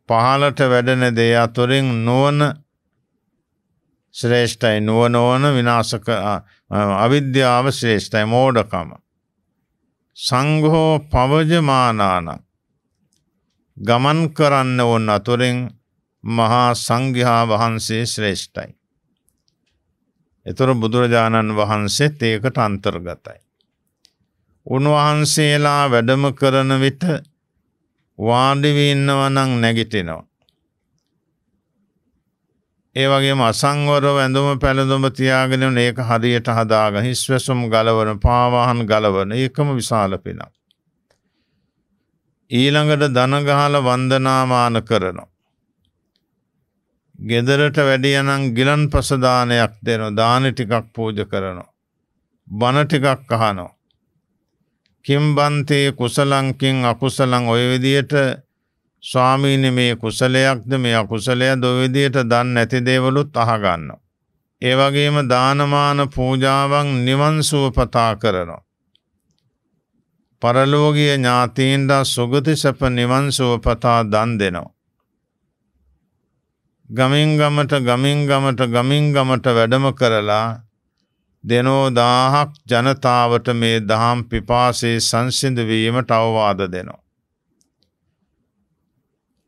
පහලට වැඩන දේ අතුරින් නුවන ශ්‍රේෂ්ඨයි නුවනෝන විනාශක අවිද්‍යාව ශ්‍රේෂ්ඨයි මෝඩකම. සංඝෝ පවජමානානක් ගමන් කරන්න ඕන් අතුරෙන් මහා සංඝයා වහන්සේ ශ්‍රේෂ්ඨයි. එතුර බුදුරජාණන් වහන්සේ ඒකට අන්තර්ගතයි. උන්වහන්සේලා වැඩම කරන විට වාඩිවිඉන්නවනං නැගිටිනවා. ඒවගේ මසංවර ඇඳුම පැළඳුම තියාගෙන ඒක හරියට හදාග හිස්වැසුම් ගලවන පාවාහන් ගලවන ඒකම විශාල පිනම්. ඊළඟට දනගහල වන්දනාමාන කරනවා. ගෙදරට වැඩියනං ගිලන් පසදානයක් දෙනවා දාන ටිකක් පූජ කරනවා. බණ ටිකක් අහනවා. කිම්බන්තයේ කුසලංකින් අකුසලං ඔය විදියට ස්වාමීනි මේ කුසලයක්ද මේ අකුසලය දොවිදියට දන් නැති දේවලුත් අහගන්න. ඒ වගේම දානමාන පූජාවන් නිවන් සුවපතා කරනවා. පරලෝගිය ඥාතීන්ට සුගති සැප නිවන් සුවපතා දන් දෙනවා. ගමින් ගමට ගමින් ගමට ගමින් ගමට වැඩම කරලා දෙනෝ දාහක් ජනතාවට මේ දහම් පිපාසේ සංසිඳවීමට අවවාද දෙනවා.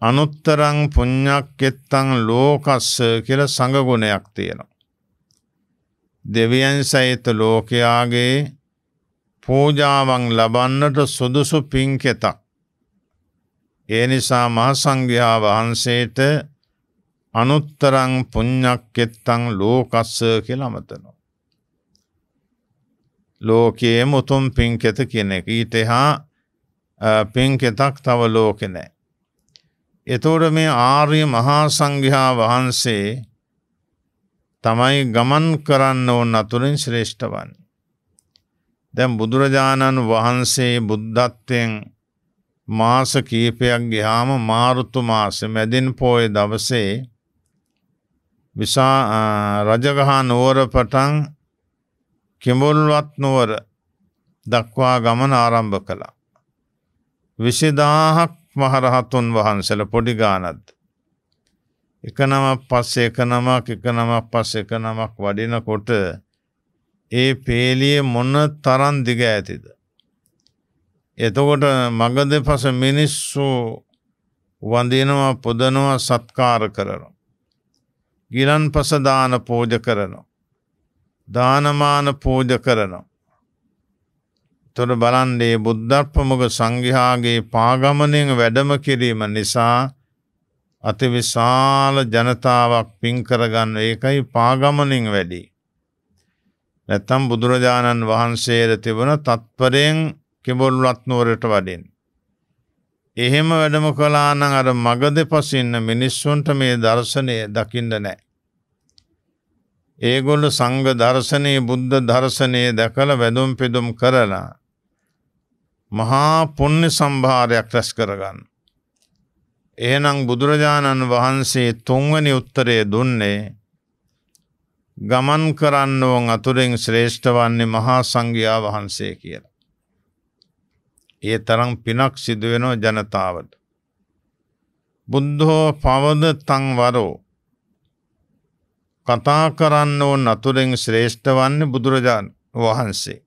අනුත්තරං පුඤ්ඤක් එත්තං ලෝකස්ස කියලා සංගුණයක් තියෙනවා. දෙවියන් සහිත ලෝකයාගේ පූජාවන් ලබන්නට සුදුසු පින්කෙතක්. ඒ නිසා මහසංඝයා වහන්සේට අනුත්තරං පුඤ්ඤක්කෙත්තං ලෝකස්ස කියලා අමතනවා. ලෝකයේ මුතුම් පින්කෙත කියන එක ඊට එහා පින්කෙතක් තව ලෝකෙ නැහැ. එතකොට මේ ආර්ය මහා සංඝයා වහන්සේ තමයි ගමන් කරන්න ඕන අතුරින් ශ්‍රේෂ්ඨ වන්නේ. දැන් බුදුරජාණන් වහන්සේ බුද්ධත්වයෙන් මාස කීපයක් ගියාම මාරුතු මාස මැදින් පෝය දවසේ විසා රජගහ නුවර පටන් කිඹුල්වත් නුවර දක්වා ගමන ආරම්භ කළා. විසිදාහක් මහරහතුන් වහන්සල පොඩි ගානත්. එක නමක් පස්ස එක නමක් එක නමක් පස්ස එක නමක් වඩිනකොට ඒ පේලිය මොන තරන් දිග ඇතිද. එතකොට මඟ දෙපස මිනිස්සු වඳනවා පුදනවා සත්කාර කරනවා. ගිලන් පස දාන පෝජ කරනවා. දානමාන පෝජ කරනවා. තොට බලන්ඩේ බුද්ධර්පමග සංගිහාගේ පාගමනයෙන් වැඩම කිරීම නිසා අති විශාල ජනතාවක් පින්කරගන්න ඒකයි පාගමනින් වැඩි. නැත්තම් බුදුරජාණන් වහන්සේට තිබුණ තත්පරයෙන් කිඹුල්වත් නුවරට වඩින්. එහෙම වැඩම කලානං අර මග දෙපසින්න මිනිස්සුන්ට මේ දර්ශනය දකිින්ඩ නෑ. ඒගොල්ල සංග දර්ශනය බුද්ධ දර්ශනය දැකළ වැදුම් පිදුම් කරලා මහා පුුණ්‍ය සම්භාරයක් රැස් කරගන්න. එහනම් බුදුරජාණන් වහන්සේ තුන්වැනි උත්තරේ දුන්නේ ගමන් කරන්න ඕන් අතුරෙන් ශ්‍රේෂ්ඨ වන්නේ මහා සංඝයා වහන්සේ කියලා. ඒ තරම් පිනක් සිදු වෙනව ජනතාවට. බුද්ධෝ පවද තං වරෝ කතා කරන්න ඕන් අතුරෙන් ශ්‍රේෂ්ඨ වන්නේ බුදුරජාණන් වහන්සේ.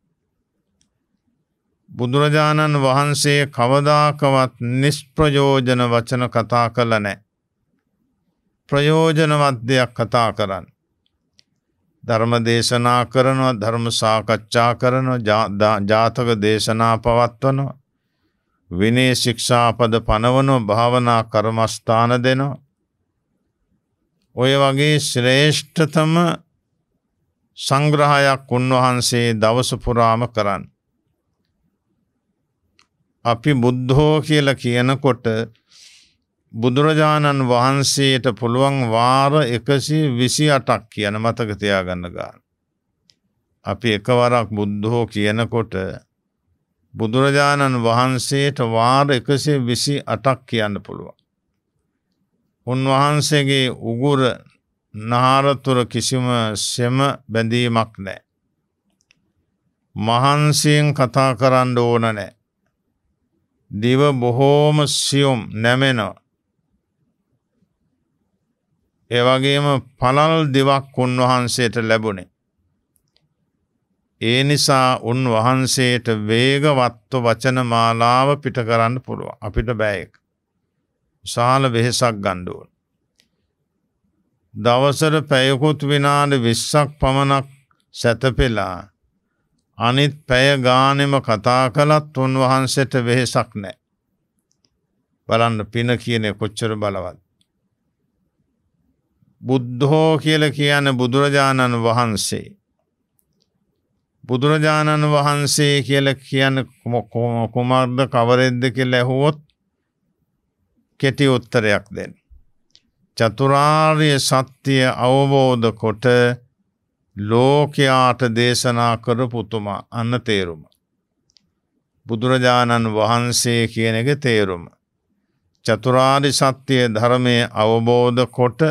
බුදුරජාණන් වහන්සේ කවදාකවත් නිෂ්ප්‍රයෝජන වචන කතා කළ නෑ. ප්‍රයෝජනවත් දෙයක් කතා කරන්න. ධර්ම දේශනා කරනවා ධර්ම සාකච්ඡා කරනවා ජාතක දේශනා පවත්වනවා විනේ ශික්ෂාපද පනවනෝ භාවනා කර්මස්ථාන දෙනවා ඔය වගේ ශ්‍රේෂ්ඨතම සංග්‍රහයක් උන්වහන්සේ දවසපුරාම කරන්න අපි බුද්ධෝ කියල කියනකොට බුදුරජාණන් වහන්සේට පුළුවන් වාර එකසි විසි අටක් කියන මතක තියාගන්න ගන්න. අපි එකවරක් බුද්ධහෝ කියනකොට බුදුරජාණන් වහන්සේට වාර එකසේ විසි අටක් කියන්න පුළුවන්. උන්වහන්සේගේ උගුර නාරතුර කිසිම සෙම බැඳීමක් නෑ. මහන්සියෙන් කතා කරන්න ඕන නෑ. දිව බොහෝම සියුම් නැමෙනවා. ඒවගේම පලල් දෙවක් උන්වහන්සේට ලැබුණේ. ඒ නිසා උන්වහන්සේට වේගවත්ව වචන මාලාව පිට කරන්න පුළුව අපිට බෑයෙක් සාල වෙහෙසක් ගණ්ඩුවන්. දවසර පැයකුත් විනාඩ විස්සක් පමණක් සැතපෙලා අනිත් පැය ගානෙම කතා කළත් උන්වහන්සට වෙහෙසක් නෑ. බලන්න පින කියනෙ කොච්චර බලවත්. බුද්ධෝ කියල කියන බුදුරජාණන් වහන්සේ. බුදුරජාණන් වහන්සේ කියල කියන කුමර්ද කවරෙද්ද කියල ඇහුවොත් කෙටි උත්තරයක් දෙන්න. චතුරාර්ය සත්‍යය අවබෝධ කොට ලෝකයාට දේශනා කර පුතුම අන්න තේරුම. බුදුරජාණන් වහන්සේ කියනක තේරුම. චතුරාරි සත්‍යය ධර්මය අවබෝධ කොට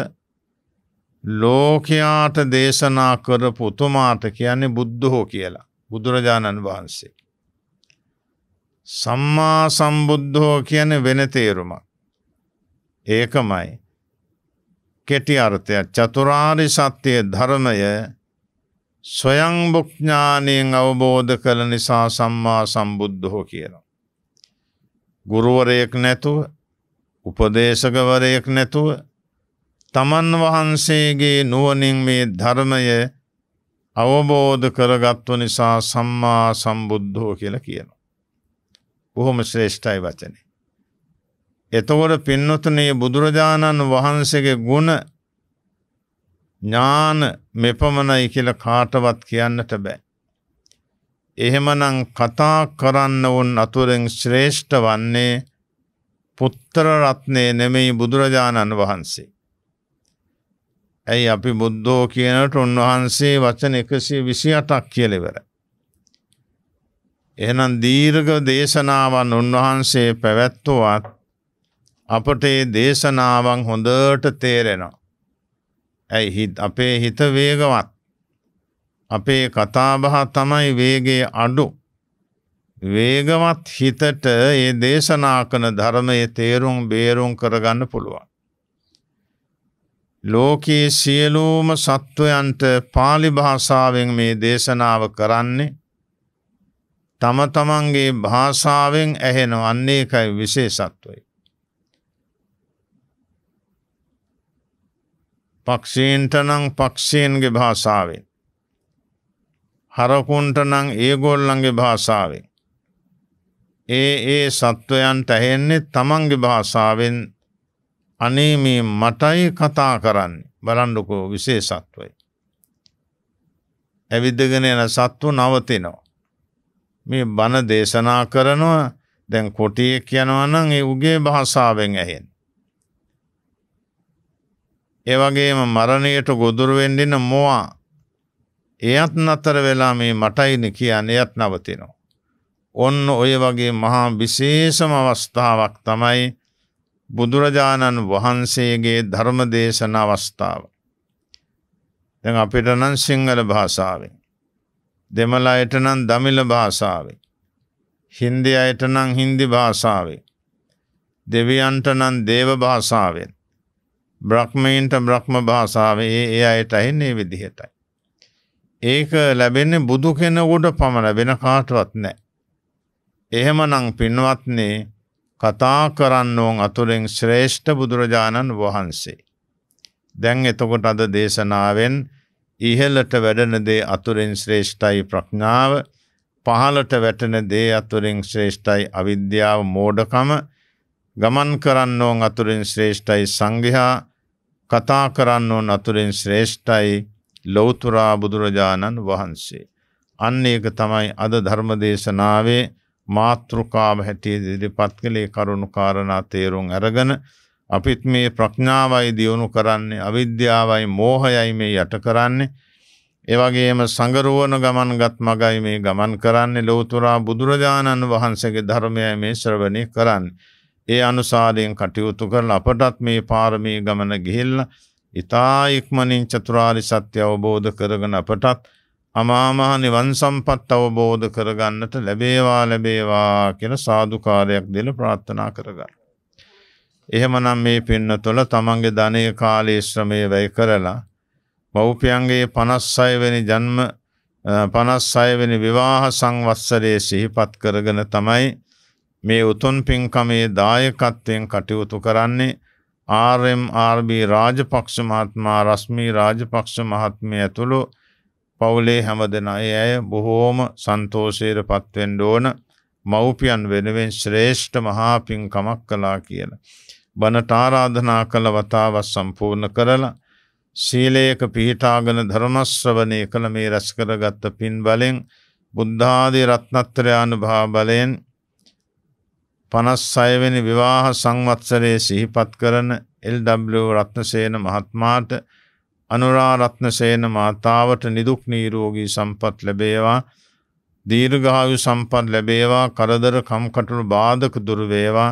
ලෝකයාට දේශනා කර පුතුමාට කියන්නේ බුද්ධහෝ කියලා බුදුරජාණන් වහන්සේ. සම්මා සම්බුද්ධෝ කියන වෙන තේරුමක්. ඒකමයි. කෙටි අර්ථය චතුරාරි සත්‍යය ධර්මය ස්වයංභුක්ඥානයෙන් අවබෝධ කළ නිසා සම්මා සම්බුද්ධහෝ කියලා. ගුරුවරයෙක් නැතුව උපදේශකවරයෙක් නැතුව තමන් වහන්සේගේ නුවනින් මේ ධර්මය අවබෝධ කරගත්ව නිසා සම්මා සම්බුද්ධෝ කියල කියනවා. බොහොම ශ්‍රේෂ්ඨයි වචන. එතකොට පින්නතුනේ බුදුරජාණන් වහන්සේගේ ගුණ ඥාන මෙපමණයි කියල කාටවත් කියන්නට බෑ. එහෙමනං කතා කරන්න උන් අතුරෙන් ශ්‍රේෂ්ඨ වන්නේ පුත්තර රත්නය නෙමෙයි බුදුරජාණන් වහන්සේ. ඇයි අපි බුද්ධෝ කියනට උන්වහන්සේ වචන එකසිය විසි අටක් කියලෙවර. එහනම් දීර්ග දේශනාවන් උන්වහන්සේ පැවැත්තුවත් අපට ඒ දේශනාවන් හොඳට තේරෙනවා. ඇයි හිත් අපේ හිත වේගවත්. අපේ කතාබහ තමයි වේගේ අඩු. වේගවත් හිතට ඒ දේශනා කන ධර්මය තේරුම් බේරුම් කරගන්න පුළුවන්. ලෝකයේ සියලූම සත්වයන්ට පාලි භාෂාවෙන් මේ දේශනාව කරන්නේ තම තමන්ගේ භාෂාවෙන් ඇහෙන වන්නේ එකයි විශේෂත්වයි. පක්ෂීන්ටනං පක්ෂීන්ගේ භාෂාවෙන් හරකුන්ටනං ඒගොල්ලන්ගේ භාෂාවෙන් ඒ ඒ සත්වයන්ට ඇහෙන්නේ තමන්ගේ භාෂාවෙන් අනේ මේ මටයි කතා කරන්නේ බලන්ඩකෝ විශේෂත්වයි. ඇවිදගෙන එන සත්තු නවතිනවා. මේ බණ දේශනා කරනවා දැන් කොටිය කියනවනම් ඒ උගේ භාසාාවෙන් ඇහෙන්. ඒවගේම මරණයට ගොදුරුවෙන්ඩින මෝවා එයත් නතර වෙලා මේ මටයින කියන්න එයත් නවතිනවා. ඔන්න ඔය වගේ මහා විශේෂම අවස්ථාවක් තමයි බුදුරජාණන් වහන්සේගේ ධර්ම දේශන අවස්ථාව. දැන් අපිට නම් සිංහල භාෂාවෙන්. දෙමළ අයට නම් දමිළ භාෂාවේ. හින්දි අයට නම් හින්දි භාෂාවේ. දෙවියන්ට නම් දේව භාෂාවෙන්. බ්‍රහ්මයින්ට බ්‍රහ්ම භාෂාවේ ඒ ඒ අයට ඇහින්නේ විදිහටයි. ඒක ලැබෙන්නේ බුදු කෙනෙකුට පමණ වෙන කාටවත් නැහැ. එහෙමනම් පින්වත්නේ කතා කරන්න ඕන් අතුරෙන් ශ්‍රේෂ්ඨ බුදුරජාණන් වහන්සේ. දැන් එතකොට අද දේශනාවෙන් ඉහලට වැඩන දේ අතුරෙන් ශ්‍රේෂ්ඨයි ප්‍රඥාව පහලට වැටන දේ අතුරින් ශ්‍රේෂ්ඨයි අවිද්‍යාව මෝඩකම ගමන් කරන්න ඕන් අතුරින් ශ්‍රේෂ්ඨයි සංඝයා කතා කරන්න ඕන් අතුරින් ශ්‍රේෂ්ඨයි ලෞතුරා බුදුරජාණන් වහන්සේ. අන්න ඒක තමයි අද ධර්ම දේශනාවේ මාතෘකාව හැටියට ඉදිරිපත් කළේ කරුණු කාරණා තේරුම් අරගෙන අපිත් මේ ප්‍රඥාවයි දියුණු කරන්නේ අවිද්‍යාවයි මෝහයයි මේ යට කරන්නේ ඒ වගේම සංගරුවන ගමන්ගත් මගයි මේ ගමන් කරන්නේ ලෞතර බුදුරජාණන් වහන්සේගේ ධර්මයයි මේ ශ්‍රවණය කරන්නේ ඒ අනුසාරයෙන් කටයුතු කරලා අපටත් මේ පාරමී ගමන ගිහිල්ලා ඊතා ඉක්මනින් චතුරාර්ය සත්‍ය අවබෝධ කරගෙන අපටත් අමාමහ නිවන් සම්පත් අවබෝධ කරගන්නට ලැබේවා ලැබේවා කියෙන සාධකාරයක් දෙල ප්‍රාත්ථනා කරගන්න. එහෙමනම් මේ පින්න තුළ තමන්ගේ ධනය කාලේශ්‍රමය වැය කරලා මව්පියන්ගේ පනස්සයවැනි ජන්ම පනස් අයවැනි විවාහ සංවස්සරයේ සිහිපත් කරගෙන තමයි මේ උතුන් පින්කමේ දායකත්වයෙන් කටයුතු කරන්නේ ආර්ම් ආර්බ රාජපක්ෂ මහත්මා රස්මී රාජපක්ෂ මහත්මය ඇතුළු පවුලේ හැමදෙන අය ඇය බොහෝම සන්තෝෂයට පත්වෙන්ඩ ඕන මව්පියන් වෙනුවෙන් ශ්‍රේෂ්ඨ මහා පින්කමක් කලා කියලා. බණට ආරාධනා කළ වතාවත් සම්පූර්ණ කරලා සීලයක පිහිටාගෙන ධර්මශ්‍රවනය කළ මේ රැස්කරගත්ත පින් බලෙන් බුද්ධාදී රත්නත්‍රයානු භාබලයෙන් පනස් අයවැනි විවාහ සංවත්සරයේ සිහිපත් කරන එල්W රත්නසේන මහත්මාට අනුරාරත්නසේන මාතාවට නිදුක් නීරෝගී සම්පත් ලැබේවා දීර්ඝායු සම්පත් ලැබේවා කරදර කම්කටොළු බාධක දුරු වේවා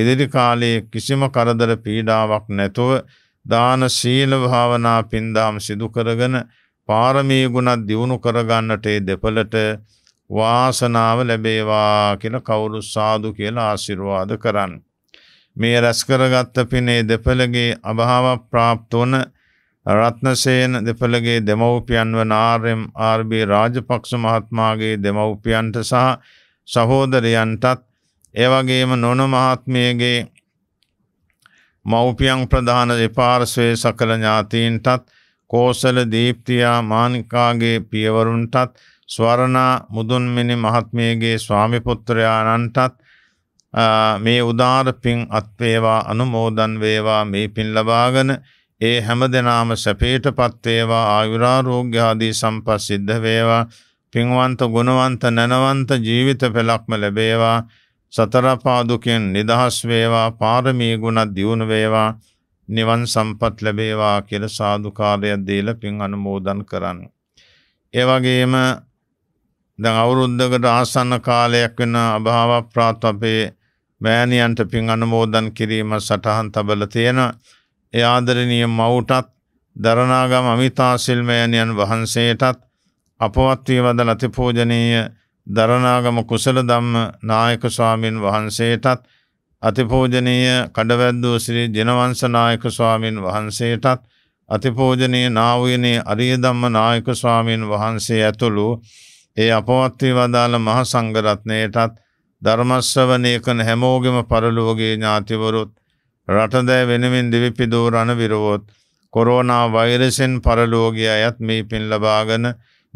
ඉදිරි කාලයේ කිසිම කරදර පීඩාවක් නැතුව දාන සීල භාවනා පින්දාම් සිදු කරගෙන පාරමී ගුණ දියුණු කරගන්නට ඒ දෙපළට වාසනාව ලැබේවා කියලා කවුරු සාදු කියලා ආශිර්වාද කරන්න. මේ රැස් කරගත්ත පිනේ දෙපළගේ අභාව ප්‍රාප්ත වන රත්නසේන දෙපළගේ දෙමව්පියන් වන ආරම් ආර්බී රාජපක්ෂ මහත්මාගේ දෙමව්පියන්ට සහ සහෝදරයන්ටත් ඒවගේම නොන මහත්මියගේ මව්පියන් ප්‍රධාන දෙපාර්ශවයේ සකල ඥාතීන්ටත් කෝසල දීප්තියා මානිකාගේ පියවරුන්ටත් ස්වරණා මුදුන්මිනි මහත්මියගේ ස්වාමිපුත්‍රයාණන්ටත් මේ උදාර පින් අත්වේවා අනුමෝදන් වේවා මේ පින් ලබාගෙන ඒ හැම දෙනාම සැපේට පත්වේවා ආයුරාරෝග්‍යාදී සම්පස් සිද්ධ වේවා පින්වන්ත ගුණවන්ත නැනවන්ත ජීවිත පෙළක්ම ලැබේවා සතරපාදුකෙන් නිදහස් වේවා පාරමී ගුණ දියුණු වේවා නිවන් සම්පත් ලැබේවා කියල සාධකාරයක් දීල පින් අනුමෝදන් කරන්න. ඒවගේම දැන් අවුරුද්ධකට ආසන්න කාලයක් වෙන අභාව ප්‍රාත් අපේ මෑණියන්ට පින් අනුමෝදන් කිරීම සටහන් තබල තියෙනවා ඒ ආදරණීය මවුටත් දරණාගම අමිතාසිල්මයන්යන් වහන්සේටත් අපවත් වේවද අතිපූජනීය දරණාගම කුසල ධම්ම නායක ස්වාමින් වහන්සේටත් අතිපූජනීය කඩවැද්දෝ ශ්‍රී ජනවංශ නායක ස්වාමින් වහන්සේටත් අතිපූජනීය නාවුයනේ අරිය ධම්ම නායක ස්වාමින් වහන්සේ ඇතුළු ඒ අපවත් වේවදාල මහ සංඝ රත්නයටත් ධර්මශ්‍රවණය කරන හැමෝගෙම පරලෝකීය ඥාතිවරුත් රටදෑ වෙනුවෙන් දිවිපිදූ රණවිරුවොත් කොරෝනා වෛරසින් පරලෝගිය අයත් මේ පින් ලබාගෙන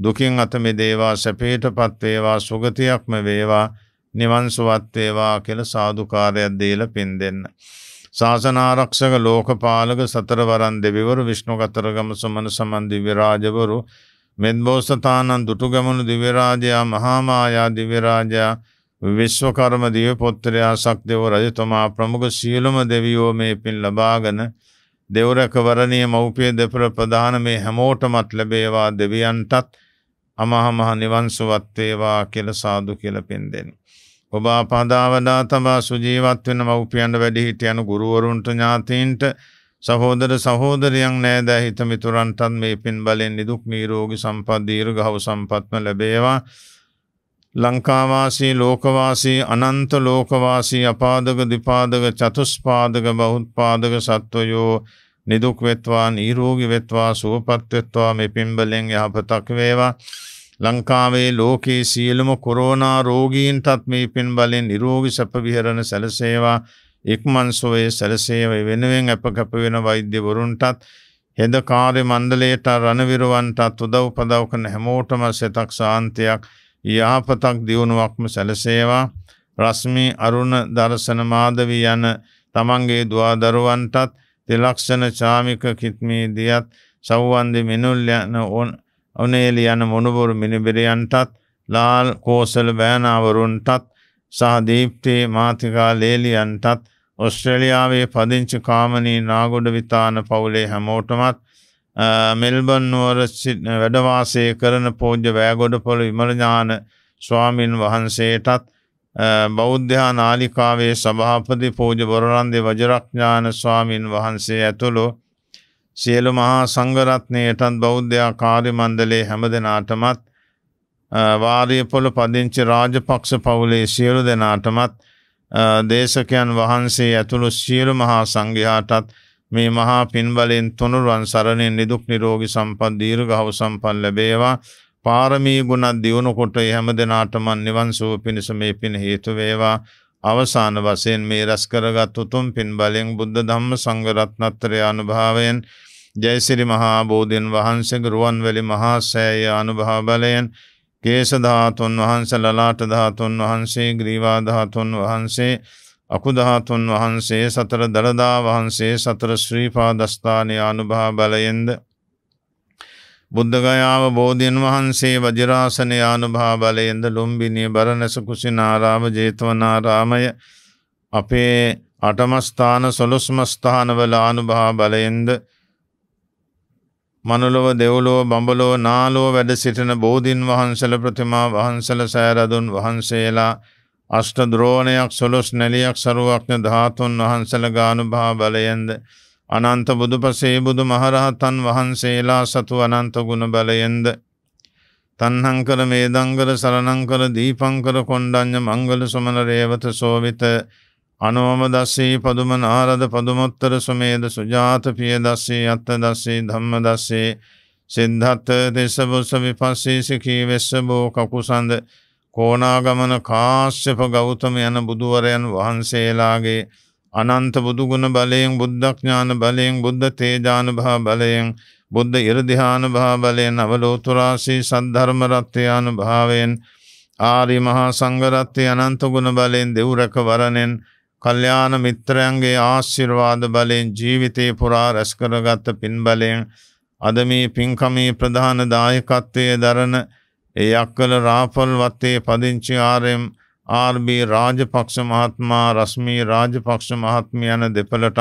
දුකින් අතමි දේවා සැපේට පත්වේවා සුගතියක්ම වේවා නිවන්සුවත්වේවා කෙල සාධකාරයක් දේල පින් දෙන්න. ශාසනාරක්ෂක ලෝකපාලක සතරවරන් දෙවිවරු විශ්ණු කතරගම සුමන සමන්දි විරාජවරු මෙද්බෝස්ථතානන් දුටුගමනු දිවිරාජයා මහාමායා දිවිරාජා විශ්වකර්ම දියපොත්‍රයා සක්දෙව රජතුමා ප්‍රමුඛ සියලුම දෙවියෝ මේ පින් ලබාගෙන දෙවරකවරණය මව්පිය දෙපර ප්‍රධාන මේ හැමෝටමත් ලැබේවා දෙවියන්ටත් අමහමහ නිවන්සුවත්වේවා කියල සාදු කියල පින් දෙෙන. ඔබ පාදාවදා තබා සුජීවත් වෙන මව්පියන්ට වැඩිහිට යනු ගුරුවරුන්ට ඥාතීන්ට සහෝදර සහෝදරයන් නෑද හිතමිතුරන්ටන් මේ පින් බලෙන් නිදුක් නීරෝගි සම්පත් දීර්ඝව සම්පත්ම ලැබේවා ලංකාවාසී ලෝකවාසී අනන්ත ලෝකවාසී අපාදක දෙපාදක චතුස්පාදක බෞත්පාදක සත්වයෝ නිදුක් වෙත්වා නීරෝගී වෙත්වා සුවපත් වෙත්වා මේ පින්බලෙන් යහපතක් වේවා ලංකාවේ ලෝකේ සියලුම කොරෝනා රෝගීන්ටත් මේ පින්බලෙන් නිරෝගී සැප විහරණ සැලසේවා ඉක්මන් සුවය සැලසේවා වෙනුවෙන් අපකප වෙන වෛද්‍යවරුන්ටත් හෙද කාර්ය මණ්ඩලයට රණවිරුවන්ටත් උදව් පදව් කරන හැමෝටම සිතක් සාන්තියක් යහපතක් දියුණුවක්ම සැලසේවා රස්මී අරුණ දර්ශන මාදවී යන තමන්ගේ දවාදරුවන්ටත් තිලක්ෂණ චාමික කිත්මී දියත් සව්වන්දි මිනුල් යන ඕන් ඔනේලි යන මොනුබුරු මිනිබිරියන්ටත් ලාල් කෝසල බෑනාවරුන්ටත් සහදීප්තේ මාතිකා ලේලියන්ටත් ඔස්ට්‍රලියාවේ පදිංචි කාමනී නාගොඩ විතාන පවුලේ හැමෝටමත් මෙල්බන් නුවර වැඩවාසය කරන පෝජ්‍ය වෑගොඩපොළ විමරඥාන ස්වාමින් වහන්සේටත් බෞද්ධා නාලිකාවේ සභාපති පූජ බොරලන්දේ වජරක්ඥාන ස්වාමින් වහන්සේ ඇතුළු සියලු මහා සංගරත්නයටත් බෞද්ධයා කාර්ය මණ්ඩලේ හැම දෙනාටමත් වාරියපොළ පදිංචි රාජපක්ෂ පවුලේ සියලු දෙනාටමත් දේශකයන් වහන්සේ ඇතුළු සියලු මහා සංඝයාටත් මේ මහා පින්බලෙන් තුනුරුවන් සරණෙන් නිදුක් නිරෝගී සම්පත් දීර්ඝව සම්පන් ලැබේවා පාරමී ගුණත් දියුණු කොට හැම දිනාටම නිවන් සුව පිණිස මේ පින් හේතු වේවා අවසාන වශයෙන් මේ රැස් කරගත් උතුම් පින් බලෙන් බුද්ධ ධම්ම සංඝ රත්නත්‍රය අනුභවයෙන් ජයසිරි මහා බෝධින් වහන්සේගේ රුවන්වැලි මහා සෑය අනුභව බලයෙන් කේශ ධාතුන් වහන්සේ ලලාට ධාතුන් වහන්සේ ග්‍රීවා ධාතුන් වහන්සේ අකුදහතුන් වහන්සේ සතර දළදා වහන්සේ සතර ශ්‍රීපාදස්ථානය අනුභා බලයෙන්ද බුද්ධගයාව බෝධීන් වහන්සේ වජරාසනය අනුභා බලයෙන්ද ලුම්බිනී බරණැස කුසිනාරාම ජේතවනාරාමය අපේ අටමස්ථාන සොලොස්මස්ථානවල අනුභා බලයෙන්ද මනුලොව දෙව්ලෝ බඹලෝ නාලෝ වැඩ සිටින බෝධීන් වහන්සල ප්‍රතිමා වහන්සල සෑරදුන් වහන්සේලා අෂ්ට ද්‍රෝණයක් සොලොස් නැලියක් සරුවක්න ධාතුන් වහන්සල ගානුභා බලයෙන්ද අනන්ත බුදුපසේ බුදු මහරහතන් වහන්සේලා සතු අනන්ත ගුණ බලයෙන්ද තන්හංකර මේදංගර සරණංකර දීපංකර කොණ්ඩඥ මංගල සුමන රේවත සෝවිත අනුවම දස්සී පදුම නාරද පදුමොත්තර සුමේද සුජාත පිය දස්සී අත්ත දස්සී ධම්ම දස්සේ සිද්ධත්ත දෙසබුස විපස්සී සිකී වෙස්ස බෝ කකුසන්ද කෝනාගමන කාශ්‍යප ගෞතම යන බුදුවරයන් වහන්සේලාගේ අනන්ත බුදුගුණ බලයෙන් බුද්ධඥාන බලයෙන් බුද්ධ තේජානභා බලයෙන් බුද්ධ ඉරදිහාන භා බලයෙන් අවලෝතුරාශී සද්ධර්මරත්්‍යයානු භාවයෙන් ආරි මහා සංගරත්්‍යය අනන්තගුණ බලයෙන් දෙවරක වරණෙන් කල්්‍යාන මිත්‍රයන්ගේ ආශිර්වාද බලයෙන් ජීවිතේ පුරා රැස්කරගත්ත පින් බලයෙන් අදමී පින්කමී ප්‍රධාන දායකත්වය දරණ ඒ අක්කල රාපල් වත්තේ පදිංචි ආරම් ආර්B රාජපක්ෂ මහත්මා රශ්මී රාජපක්ෂ මහත්මිය යන දෙපළටත්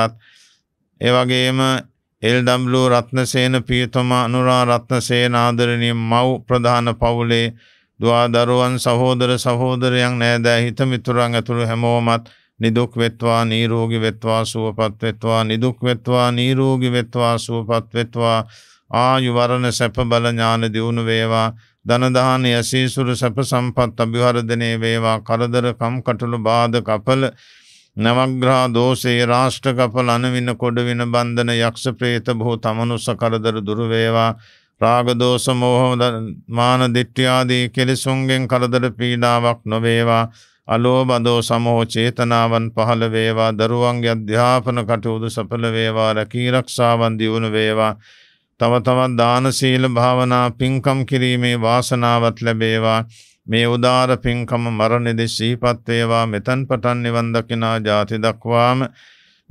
ඒ වගේම එල්ඩම්ලූ රත්නසේන පියතුමා අනුරා රත්නසේන ආදරණීය මව් ප්‍රධාන පවුලේ දුවා දරුවන් සහෝදර සහෝදරයන් නෑදෑ හිතමිතුරන් ඇතුළු හැමෝමත් නිදුක් වෙත්වා නිරෝගී වෙත්වා සුවපත් වෙත්වා නිදුක් වෙත්වා නිරෝගී වෙත්වා සුවපත් වෙත්වා ආයු වරණ සැප බල ඥාන දියුණු වේවා ධනදාන යසීසුරු සැප සම්පත් අභිවර්ධනය වේවා කරදරකම් කටළු බාධ කපල නවග්‍රා දෝසේ රාෂ්ට්‍රකපල අනවින කොඩවින බන්ධන යක්ෂ ප්‍රේත බොහෝ තමනුස්ස කරදර දුරවේවා රාගදෝස මෝහෝ මාන දිට්්‍යාදී කෙලෙසුන්ගෙන් කරදර පීඩාවක් නොවේවා අලෝබදෝ සමෝ චේතනාවන් පහළ වේවා දරුවන්ගේ අධ්‍යාපන කටයුතු සඵල වේවා රැකී රක්ෂාවන් දියුණු වේවා තව තවත් දාන සීල භාවනා පින්කම් කිරීමේ වාසනාවත් ලැබේවා මේ උදාර පින්කම මරණෙදි සීපත්වේවා මෙතැන් පටන් නිවන් දකිනා ජාති දක්වාම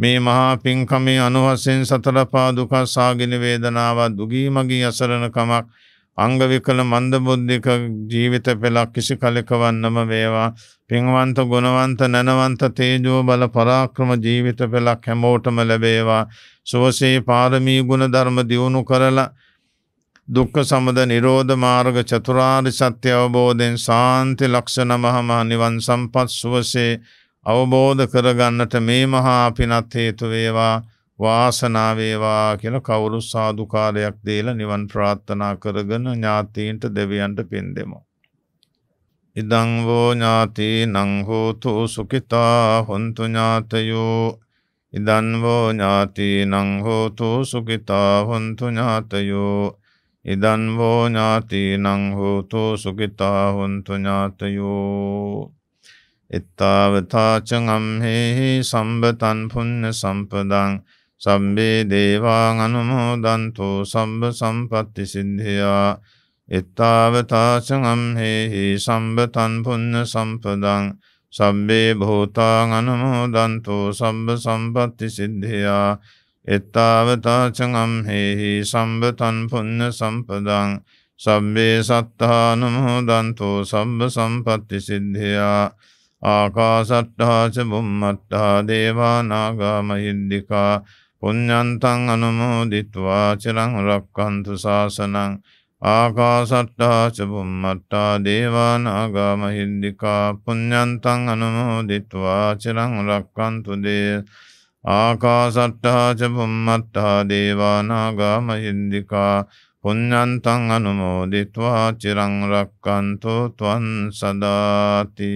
මේ මහා පින්කමේ අනුවස්සෙන් සතරපා දුකා සාගිනි වේදනාවත් දුගී මගී අසරණකමක් අංගවිකල මන්දබුද්ධික ජීවිත පෙළක් කිසි කලෙකවන්නම වේවා. පිංවන්ත ගුණවන්ත නැනවන්ත තේජෝ බල පරාක්‍රම ජීවිත පෙළක් හැමෝටම ලැබේවා. සෝසේ පාරමී ගුණ ධර්ම දියුණු කරලා දුක්ක සමද නිරෝධ මාර්ග චතුරාරි සත්‍ය අවබෝධයෙන් සාන්ති ලක්ෂණ මහමා නිවන් සම්පත් සුවසේ අවබෝධ කරගන්නට මේ මහා පිනත් හේතු වේවා. වාසනාවේවා කියල කවුරු සාධකාරයක් දේල නිවන් ප්‍රාත්ථනා කරගන ඥාතීන්ට දෙවියන්ට පින් දෙමු. ඉදංවෝ ඥාති නංහෝතු සුකිතා හොන්තුඥාතයෝ ඉදන්වෝ ඥාති නංහෝතු සුකිතා හොන්තුඥාතයෝ ඉදන්වෝ ඥාති නංහෝතු සුකිතා හොන්තුඥාතයෝ එත්තාවතාච ගම්හෙහි සම්බතන් පුන්න සම්පදං සබ්බේ දේවාං අනුමෝදන්තු සම්බ සම්පත්ති සිද්ධියා එත්තාවතාසංම් හේහි සම්බතන් පුන්න සම්පදං සබ්බේ භූතාං අනුමෝදන්තු සබ්බ සම්පත්ති සිද්ධියා එත්තාවතාචංම් හේහි සම්බතන් පුන්න සම්පදං සබ්බේ සත්තානුමෝදන්තු සබ්බ සම්පත්ති සිද්ධියා ආකාසට්ඨාච බුම්මට්ටා දේවානාගාමහිද්දිිකා පුඤ්ඤන්තං අනුමෝදිත්වා චිරං රක්ඛන්තු ශාසනං ආකාසට්ටා ච බුම්මට්ටා දේවා නාග මහිද්దికා පුඤ්ඤන්තං අනුමෝදිත්වා චිරං රක්ඛන්තු දේ ආකාසට්ටා ච බුම්මට්ටා දේවා නාග මහිද්దికා පුඤ්ඤන්තං අනුමෝදිත්වා චිරං රක්ඛන්තු ත්වං සදාති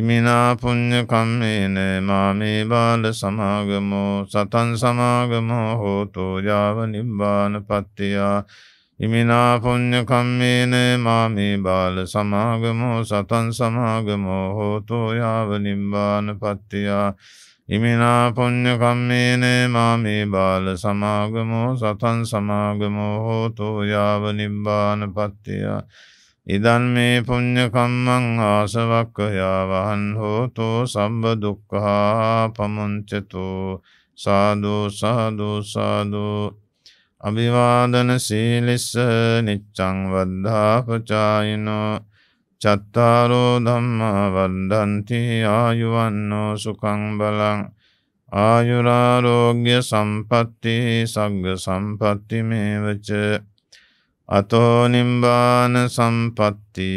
ඉමිනා පුඤ්ඤ කම්මේන මාමේ බාල සමාගමෝ සතන් සමාගමෝ හෝතු යාව නිබ්බාන පත්‍ත්‍ය ඉමිනා පුඤ්ඤ කම්මේන මාමේ බාල සමාගමෝ සතන් සමාගමෝ හෝතු යාව නිබ්බාන පත්‍ත්‍ය ඉමිනා පුඤ්ඤ කම්මේන මාමේ බාල සමාගමෝ සතන් සමාගමෝ හෝතු යාව නිබ්බාන පත්‍ත්‍ය ඉදන් මේ පුං්ඥකම්මං ආසවක්කයා වහන් හෝතු සම්බ දුක්කහා පමුංචතු සාධූසාධූසාධූ අභිවාදන සීලිස්ස නිච්චං වද්ධාපචායිනෝ චත්තාරෝ ධම්මා වද්ධන්ති ආයුවන්නෝ සුකං බලං ආයුරාරෝග්‍ය සම්පත්ති සග්ග සම්පත්ති මේවච අතෝනිම්බාන සම්පත්ති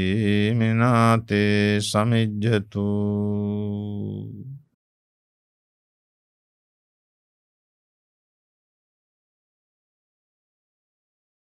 මිනාතේ සමිජ්ජතුූ